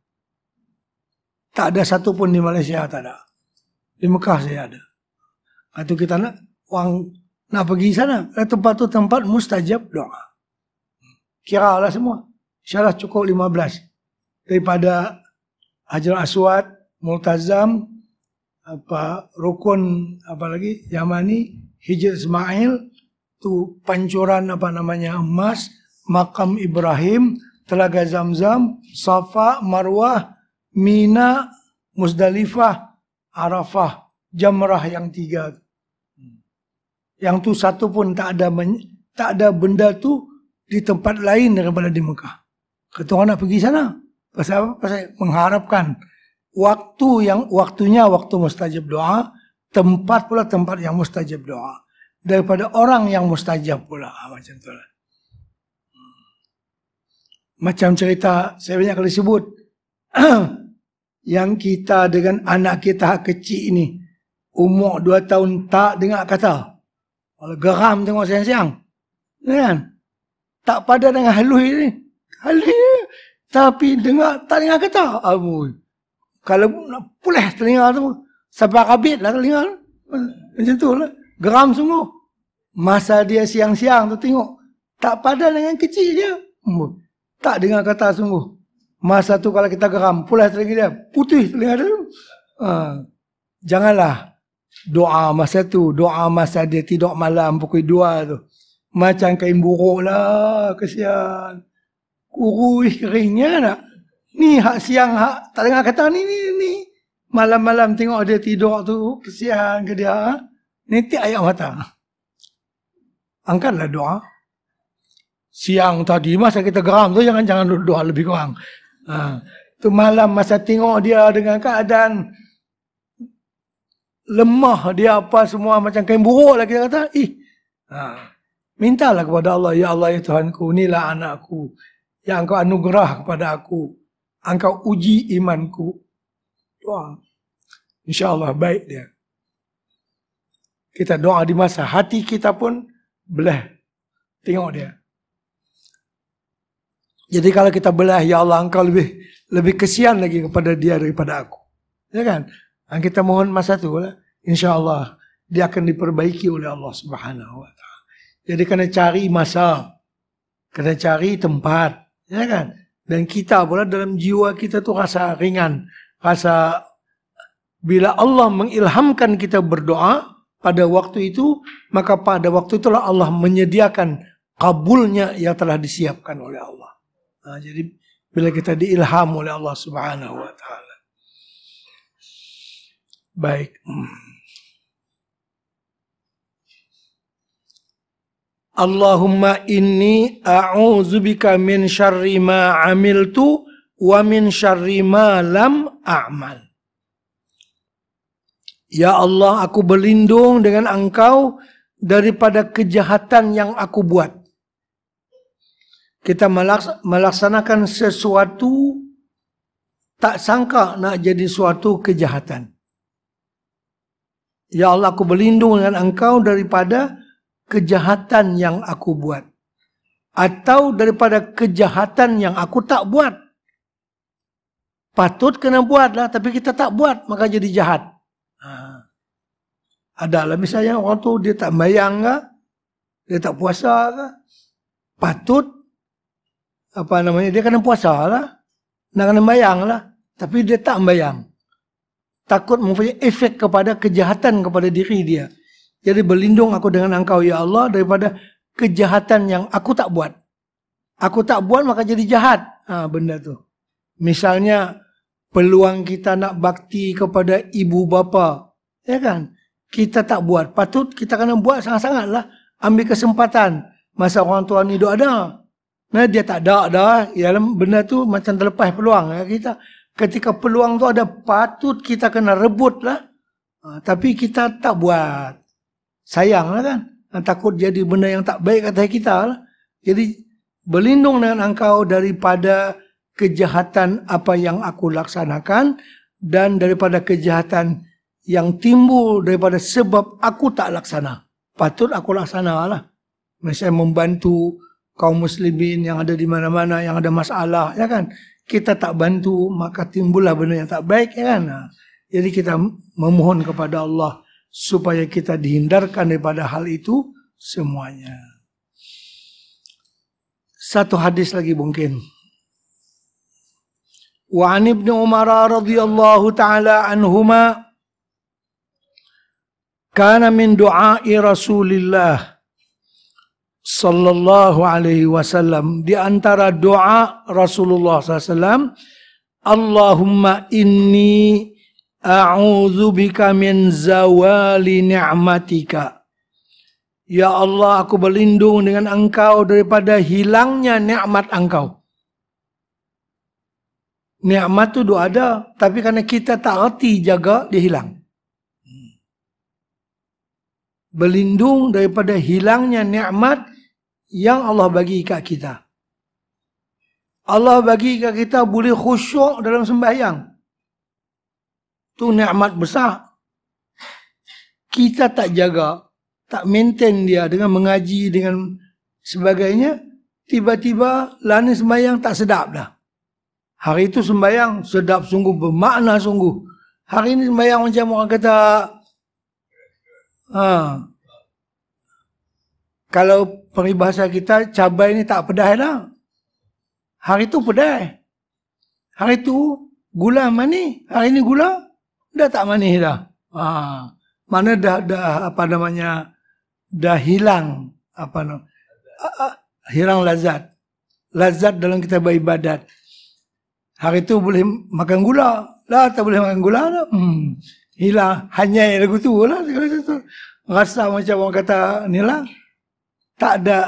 Tak ada satupun di Malaysia, tak ada. Di Mekah saya ada. Atau kita nak uang Nah pergi sana. Tempat tu tempat mustajab doa. Kira lah semua. Insyaallah cukup 15. Daripada Hajar Aswad, Multazam, apa rukun apalagi Yamani, Hijr Ismail, tu pancuran apa namanya emas, makam Ibrahim, Telaga Zamzam, Safa, Marwah, Mina, Musdalifah, Arafah, Jamrah yang tiga. yang tu satu pun tak ada tak ada benda tu di tempat lain daripada di Mekah. Kata orang nak pergi sana. Pasal apa? Pasal mengharapkan waktu yang waktunya waktu mustajab doa, tempat pula tempat yang mustajab doa daripada orang yang mustajab pula ah, macam tu lah. Hmm. Macam cerita saya banyak kali sebut yang kita dengan anak kita kecil ini umur dua tahun tak dengar kata. Kalau geram tengok siang-siang. Kan? Tak pada dengan halus ni. Halus Tapi dengar, tak dengar kata. Amul. Kalau nak pulih telinga tu. Sampai kabit lah telinga tu. Macam tu lah. Geram sungguh. Masa dia siang-siang tu tengok. Tak pada dengan kecil je. Amul. Tak dengar kata sungguh. Masa tu kalau kita geram, pulih telinga dia. Putih telinga dia tu. Ha. Janganlah doa masa tu, doa masa dia tidur malam pukul dua tu. Macam kain buruk lah, kesian. Kurui keringnya nak. Ni hak siang, hak tak dengar kata ni, ni, ni. Malam-malam tengok dia tidur tu, kesian ke dia. Ha? Nanti ayat mata. Angkatlah doa. Siang tadi, masa kita geram tu, jangan-jangan doa lebih kurang. Ha. Tu malam masa tengok dia dengan keadaan lemah, dia apa semua macam kain buruk lah kita kata. Ih. Ha. Mintalah kepada Allah, ya Allah ya Tuhanku, inilah anakku yang engkau anugerah kepada aku. Engkau uji imanku. Doa. InsyaAllah baik dia. Kita doa di masa hati kita pun belah. Tengok dia. Jadi kalau kita belah, ya Allah engkau lebih lebih kesian lagi kepada dia daripada aku. Ya kan? Nah, kita mohon masa itu lah. insya Allah dia akan diperbaiki oleh Allah Subhanahu wa Ta'ala. Jadi kena cari masa, kena cari tempat, ya kan? Dan kita pula dalam jiwa kita tu rasa ringan, rasa bila Allah mengilhamkan kita berdoa pada waktu itu, maka pada waktu itulah Allah menyediakan kabulnya yang telah disiapkan oleh Allah. Nah, jadi bila kita diilham oleh Allah Subhanahu wa taala Baik. Allahumma inni a'udzubika min syarri ma amiltu wa min syarri ma lam a'mal. Ya Allah, aku berlindung dengan Engkau daripada kejahatan yang aku buat. Kita melaksanakan sesuatu tak sangka nak jadi suatu kejahatan. Ya Allah aku berlindung dengan engkau daripada kejahatan yang aku buat. Atau daripada kejahatan yang aku tak buat. Patut kena buat lah tapi kita tak buat maka jadi jahat. Ha. Ada lah misalnya orang tu dia tak bayang ke. Dia tak puasa ke. Patut. Apa namanya dia kena puasa lah. Nak kena bayang lah. Tapi dia tak bayang takut mempunyai efek kepada kejahatan kepada diri dia. Jadi berlindung aku dengan engkau ya Allah daripada kejahatan yang aku tak buat. Aku tak buat maka jadi jahat ha, benda tu. Misalnya peluang kita nak bakti kepada ibu bapa. Ya kan? Kita tak buat. Patut kita kena buat sangat-sangat lah. Ambil kesempatan. Masa orang tua ni duduk ada. Nah, dia tak ada dah. Ya, benda tu macam terlepas peluang. Ya, kita ketika peluang tu ada patut kita kena rebut lah. Ha, tapi kita tak buat. Sayang lah kan. Dan ha, takut jadi benda yang tak baik kata kita lah. Jadi berlindung dengan engkau daripada kejahatan apa yang aku laksanakan dan daripada kejahatan yang timbul daripada sebab aku tak laksana. Patut aku laksana lah. Misalnya membantu kaum muslimin yang ada di mana-mana, yang ada masalah, ya kan? kita tak bantu maka timbullah benda yang tak baik ya kan. Nah, jadi kita memohon kepada Allah supaya kita dihindarkan daripada hal itu semuanya. Satu hadis lagi mungkin. Wa an Ibnu Umar radhiyallahu taala anhuma kana min du'a Rasulillah Sallallahu Alaihi Wasallam di antara doa Rasulullah SAW, Allahumma inni bika min zawali ni'matika. Ya Allah, aku berlindung dengan engkau daripada hilangnya nikmat engkau. Nikmat itu doa ada, tapi karena kita tak hati jaga, dia hilang. Berlindung daripada hilangnya nikmat yang Allah bagi kat kita. Allah bagi kat kita boleh khusyuk dalam sembahyang. Tu nikmat besar. Kita tak jaga, tak maintain dia dengan mengaji dengan sebagainya, tiba-tiba lani sembahyang tak sedap dah. Hari itu sembahyang sedap sungguh, bermakna sungguh. Hari ini sembahyang macam orang kata, ha, kalau peribahasa kita cabai ni tak pedas dah. Hari tu pedas. Hari tu gula manis. Hari ni gula dah tak manis dah. Ha. Mana dah, dah apa namanya dah hilang apa namanya hilang lazat. Lazat dalam kita beribadat. Hari itu boleh makan gula. lah tak boleh makan gula dah. Hmm. Hilang hanya lagu tu lah. Rasa macam orang kata ni lah tak ada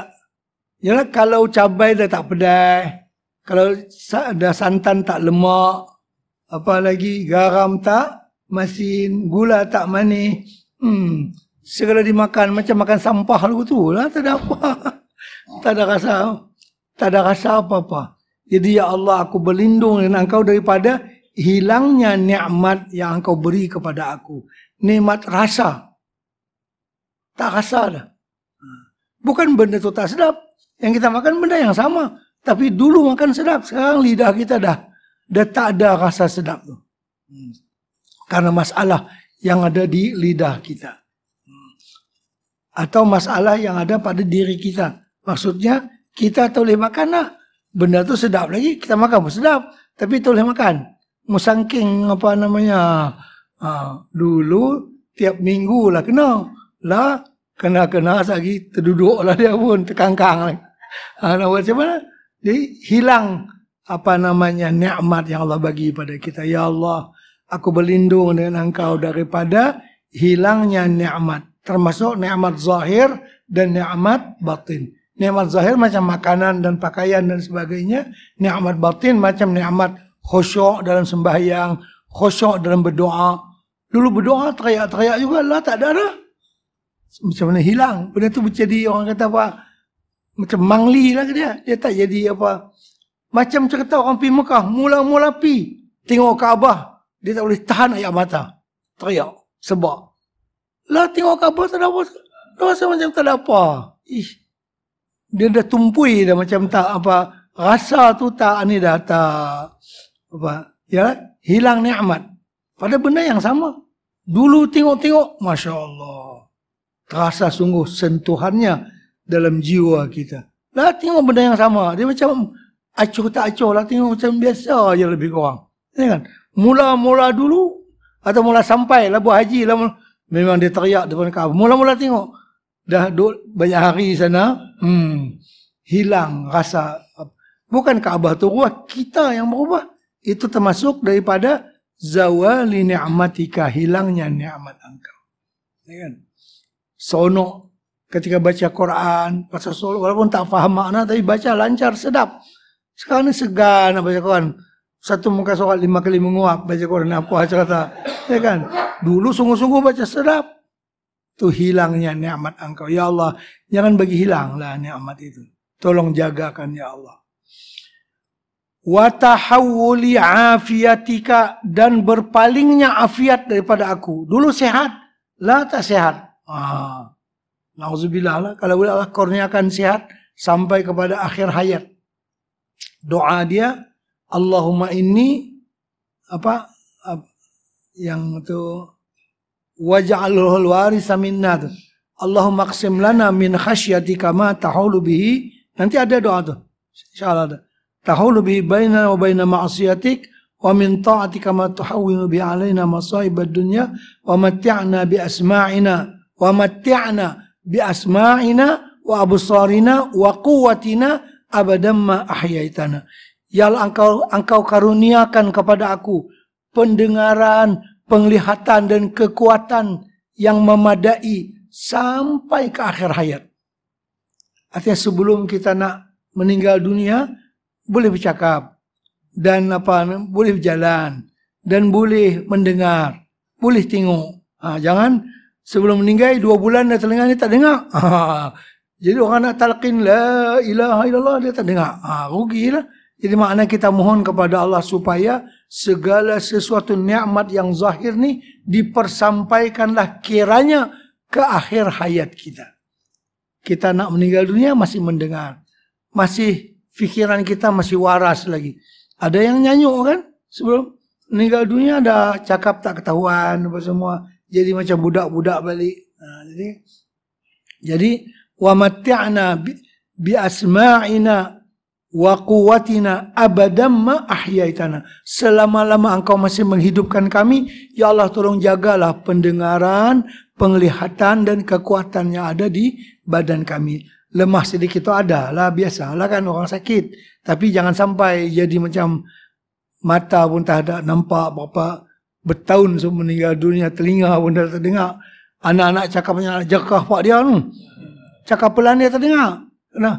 Yalah kalau cabai dah tak pedas Kalau dah santan tak lemak Apa lagi garam tak Masin gula tak manis Hmm Segala dimakan macam makan sampah lu tu lah Tak ada apa Tak ada rasa Tak ada rasa apa-apa Jadi ya Allah aku berlindung dengan engkau daripada Hilangnya nikmat yang engkau beri kepada aku Nikmat rasa Tak rasa dah Bukan benda itu tak sedap. Yang kita makan benda yang sama. Tapi dulu makan sedap. Sekarang lidah kita dah, dah tak ada rasa sedap. tu Hmm. Karena masalah yang ada di lidah kita. Hmm. Atau masalah yang ada pada diri kita. Maksudnya kita tak boleh makan lah. Benda tu sedap lagi. Kita makan pun sedap. Tapi tak boleh makan musangking apa namanya ha, ah, dulu tiap minggu lah kena lah kena-kena lagi terduduk lah dia pun terkangkang lagi. Nah, macam mana? Jadi hilang apa namanya nikmat yang Allah bagi pada kita. Ya Allah, aku berlindung dengan engkau daripada hilangnya nikmat. Termasuk nikmat zahir dan nikmat batin. Nikmat zahir macam makanan dan pakaian dan sebagainya. Nikmat batin macam nikmat khusyuk dalam sembahyang, khusyuk dalam berdoa. Dulu berdoa teriak-teriak juga lah tak ada. Dah. macam mana hilang benda tu menjadi orang kata apa macam mangli lah ke dia dia tak jadi apa macam macam kata orang pergi Mekah mula-mula pi tengok Kaabah dia tak boleh tahan ayat mata teriak sebab lah tengok Kaabah tak ada apa rasa macam tak ada apa ih dia dah tumpui dah macam tak apa rasa tu tak ni dah tak apa ya hilang nikmat pada benda yang sama dulu tengok-tengok masya-Allah terasa sungguh sentuhannya dalam jiwa kita. Lah tengok benda yang sama. Dia macam acuh tak acuh lah. Tengok macam biasa je lebih kurang. Ya kan? Mula-mula dulu atau mula sampai lah buat haji lah. Memang dia teriak depan kau. Mula-mula tengok. Dah duduk banyak hari di sana. Hmm, hilang rasa. Bukan Kaabah tu ruah. Kita yang berubah. Itu termasuk daripada zawali ni'matika. Hilangnya ni'mat engkau. Ya kan? sono ketika baca Quran, baca solo, walaupun tak faham makna tapi baca lancar, sedap. Sekarang ini segan baca Quran. Satu muka soal lima kali menguap baca Quran apa kata. Ya kan? Dulu sungguh-sungguh baca sedap. Itu hilangnya nikmat engkau. Ya Allah, jangan bagi hilang lah nikmat itu. Tolong jagakan ya Allah. Watahawuli afiatika dan berpalingnya afiat daripada aku. Dulu sehat, lah tak sehat Ah, lah, kalau boleh Allah kurniakan sehat sampai kepada akhir hayat. Doa dia Allahumma ini apa, apa yang itu waj'alul warisa minna tuh. Allahumma qsim lana min khasyatika kama tahulu bihi. Nanti ada doa tuh. Insyaallah ada. Tahulu bihi baina wa baina ma'siyatik wa min ta'atika ma tuhawwinu bi alaina masaibad dunya wa matti'na bi asma'ina wa matti'na bi asma'ina wa abusarina wa kuwatina abadamma ahyaitana ya engkau engkau karuniakan kepada aku pendengaran penglihatan dan kekuatan yang memadai sampai ke akhir hayat artinya sebelum kita nak meninggal dunia boleh bercakap dan apa boleh berjalan dan boleh mendengar boleh tengok Ha, jangan sebelum meninggal dua bulan dia telinga ini tak dengar. Jadi orang nak talqin la ilaha illallah dia tak dengar. Ha, rugilah. Jadi makna kita mohon kepada Allah supaya segala sesuatu nikmat yang zahir ni dipersampaikanlah kiranya ke akhir hayat kita. Kita nak meninggal dunia masih mendengar. Masih fikiran kita masih waras lagi. Ada yang nyanyuk kan sebelum meninggal dunia ada cakap tak ketahuan apa semua jadi macam budak-budak balik. Nah, jadi jadi wa matti'na bi, bi asma'ina wa quwwatina abadam ma ahyaitana. Selama-lama engkau masih menghidupkan kami, ya Allah tolong jagalah pendengaran, penglihatan dan kekuatan yang ada di badan kami. Lemah sedikit itu ada lah biasa lah kan orang sakit. Tapi jangan sampai jadi macam mata pun tak ada nampak apa-apa bertahun sebelum meninggal dunia telinga pun dah terdengar anak-anak cakap macam jekah pak dia tu cakap pelan dia terdengar kena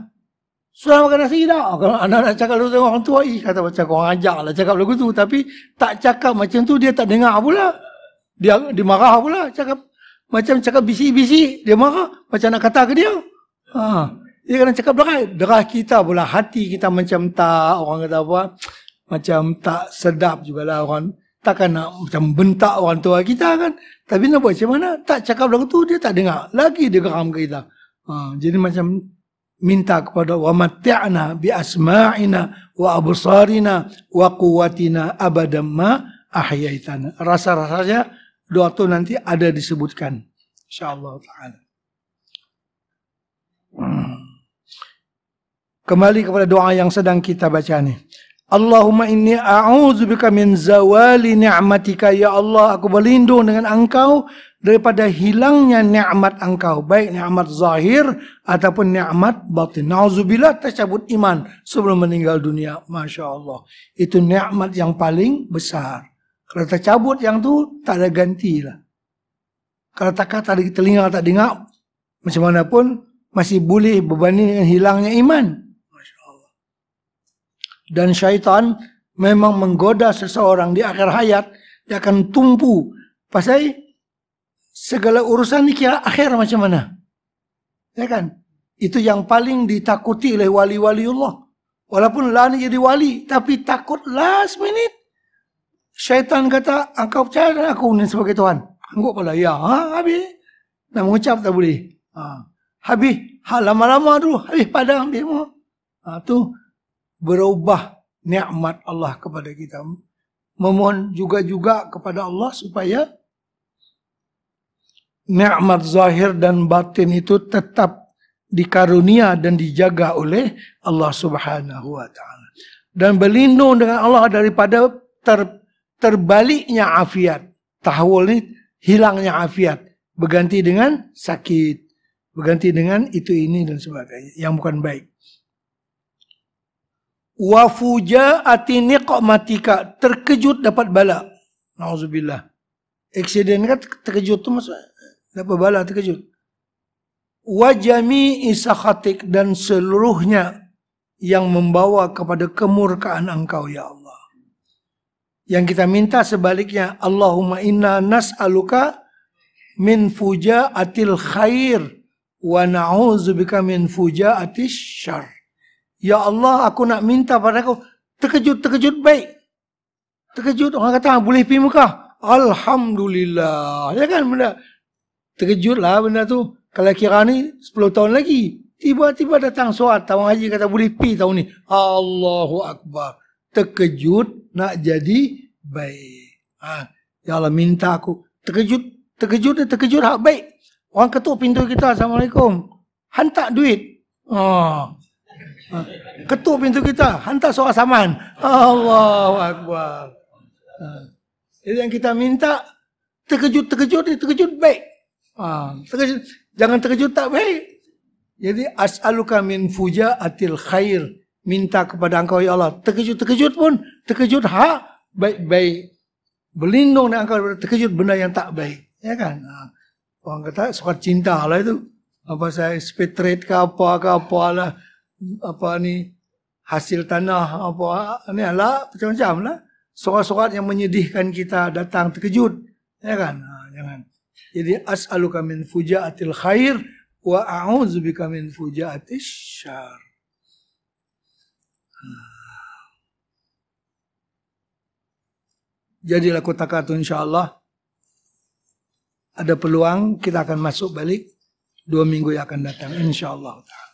Sudah makan nasi tak? Kalau anak-anak cakap lu tengok orang tua, kata macam orang ajar lah cakap lagu tu. Tapi tak cakap macam tu, dia tak dengar pula. Dia, dimarah marah pula cakap. Macam cakap bisi-bisi, dia marah. Macam nak kata ke dia. Ha. Dia kena cakap berat. Derah kita pula, hati kita macam tak, orang kata apa. Macam tak sedap jugalah orang takkan nak macam bentak orang tua kita kan tapi nak buat macam mana tak cakap lagu tu dia tak dengar lagi dia geram ke kita ha, jadi macam minta kepada Allah matta'na bi asma'ina wa Abusarina, wa Kuwatina, abadam ma ahyaitana rasa-rasanya doa tu nanti ada disebutkan insyaallah taala hmm. kembali kepada doa yang sedang kita baca ni Allahumma inni a'udzubika min zawali ni'matika ya Allah aku berlindung dengan engkau daripada hilangnya nikmat engkau baik nikmat zahir ataupun nikmat batin nauzubillah tercabut iman sebelum meninggal dunia Masya Allah itu nikmat yang paling besar kalau tercabut yang tu tak ada ganti lah kalau tak kata di telinga tak dengar macam mana pun masih boleh berbanding dengan hilangnya iman dan syaitan memang menggoda seseorang di akhir hayat dia akan tumpu pasal segala urusan ni kira akhir macam mana ya kan itu yang paling ditakuti oleh wali-wali Allah walaupun lani jadi wali tapi takut last minute Syaitan kata, engkau percaya dan aku ini sebagai Tuhan. Engkau pula, ya, ha, habis. Nak mengucap tak boleh. Ha. Habis, ha, lama-lama tu, habis padang, habis Ha, tu, berubah nikmat Allah kepada kita. Memohon juga-juga kepada Allah supaya nikmat zahir dan batin itu tetap dikarunia dan dijaga oleh Allah Subhanahu wa taala. Dan berlindung dengan Allah daripada ter, terbaliknya afiat. Tahwul ini hilangnya afiat berganti dengan sakit, berganti dengan itu ini dan sebagainya yang bukan baik wa fujaati niqmatika terkejut dapat bala nauzubillah eksiden kan terkejut tuh maksudnya dapat bala terkejut wa jami'i sakhatik dan seluruhnya yang membawa kepada kemurkaan engkau ya Allah yang kita minta sebaliknya Allahumma inna nas'aluka min fujaatil khair wa na'udzubika min fujaatis syarr Ya Allah aku nak minta pada kau Terkejut terkejut baik Terkejut orang kata ah, boleh pergi muka Alhamdulillah Ya kan benda Terkejut lah benda tu Kalau kira ni 10 tahun lagi Tiba-tiba datang surat tawang haji kata boleh pergi tahun ni Allahu Akbar Terkejut nak jadi baik ha. Ya Allah minta aku Terkejut terkejut dan terkejut hak baik Orang ketuk pintu kita Assalamualaikum Hantar duit Haa oh. Ketuk pintu kita, hantar soal saman. Allahu Akbar. Jadi yang kita minta, terkejut-terkejut, terkejut baik. Terkejut, jangan terkejut tak baik. Jadi as'aluka min fuja atil khair. Minta kepada engkau ya Allah. Terkejut-terkejut pun, terkejut hak baik-baik. Berlindung dengan engkau terkejut benda yang tak baik. Ya kan? Orang kata suka cinta lah itu. Apa saya spirit trade ke apa ke apa lah apa ni hasil tanah apa ni lah macam-macam lah surat-surat yang menyedihkan kita datang terkejut ya kan ha, jangan jadi as'aluka min fujaatil khair wa a'udzubika min fuja'atish syar hmm. jadilah kota katu insyaallah ada peluang kita akan masuk balik dua minggu yang akan datang insyaallah taala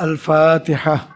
الفاتحة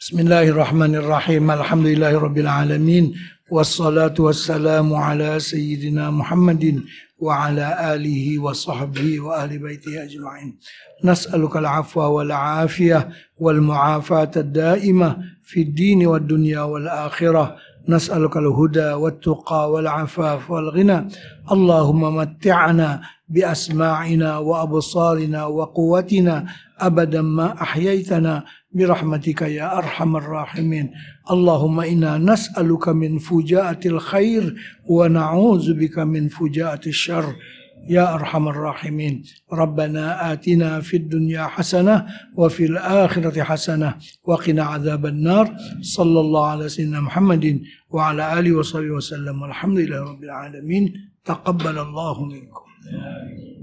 بسم الله الرحمن الرحيم الحمد لله رب العالمين والصلاة والسلام على سيدنا محمد وعلى آله وصحبه وأهل بيته أجمعين نسألك العفو والعافية والمعافاة الدائمة في الدين والدنيا والآخرة نسألك الهدى والتقى والعفاف والغنى اللهم متعنا بأسماعنا وأبصارنا وقوتنا أبدا ما أحييتنا برحمتك يا ارحم الراحمين اللهم انا نسالك من فجاءه الخير ونعوذ بك من فجاءه الشر يا ارحم الراحمين ربنا اتنا في الدنيا حسنه وفي الاخره حسنه وقنا عذاب النار صلى الله على سيدنا محمد وعلى اله وصحبه وسلم والحمد لله رب العالمين تقبل الله منكم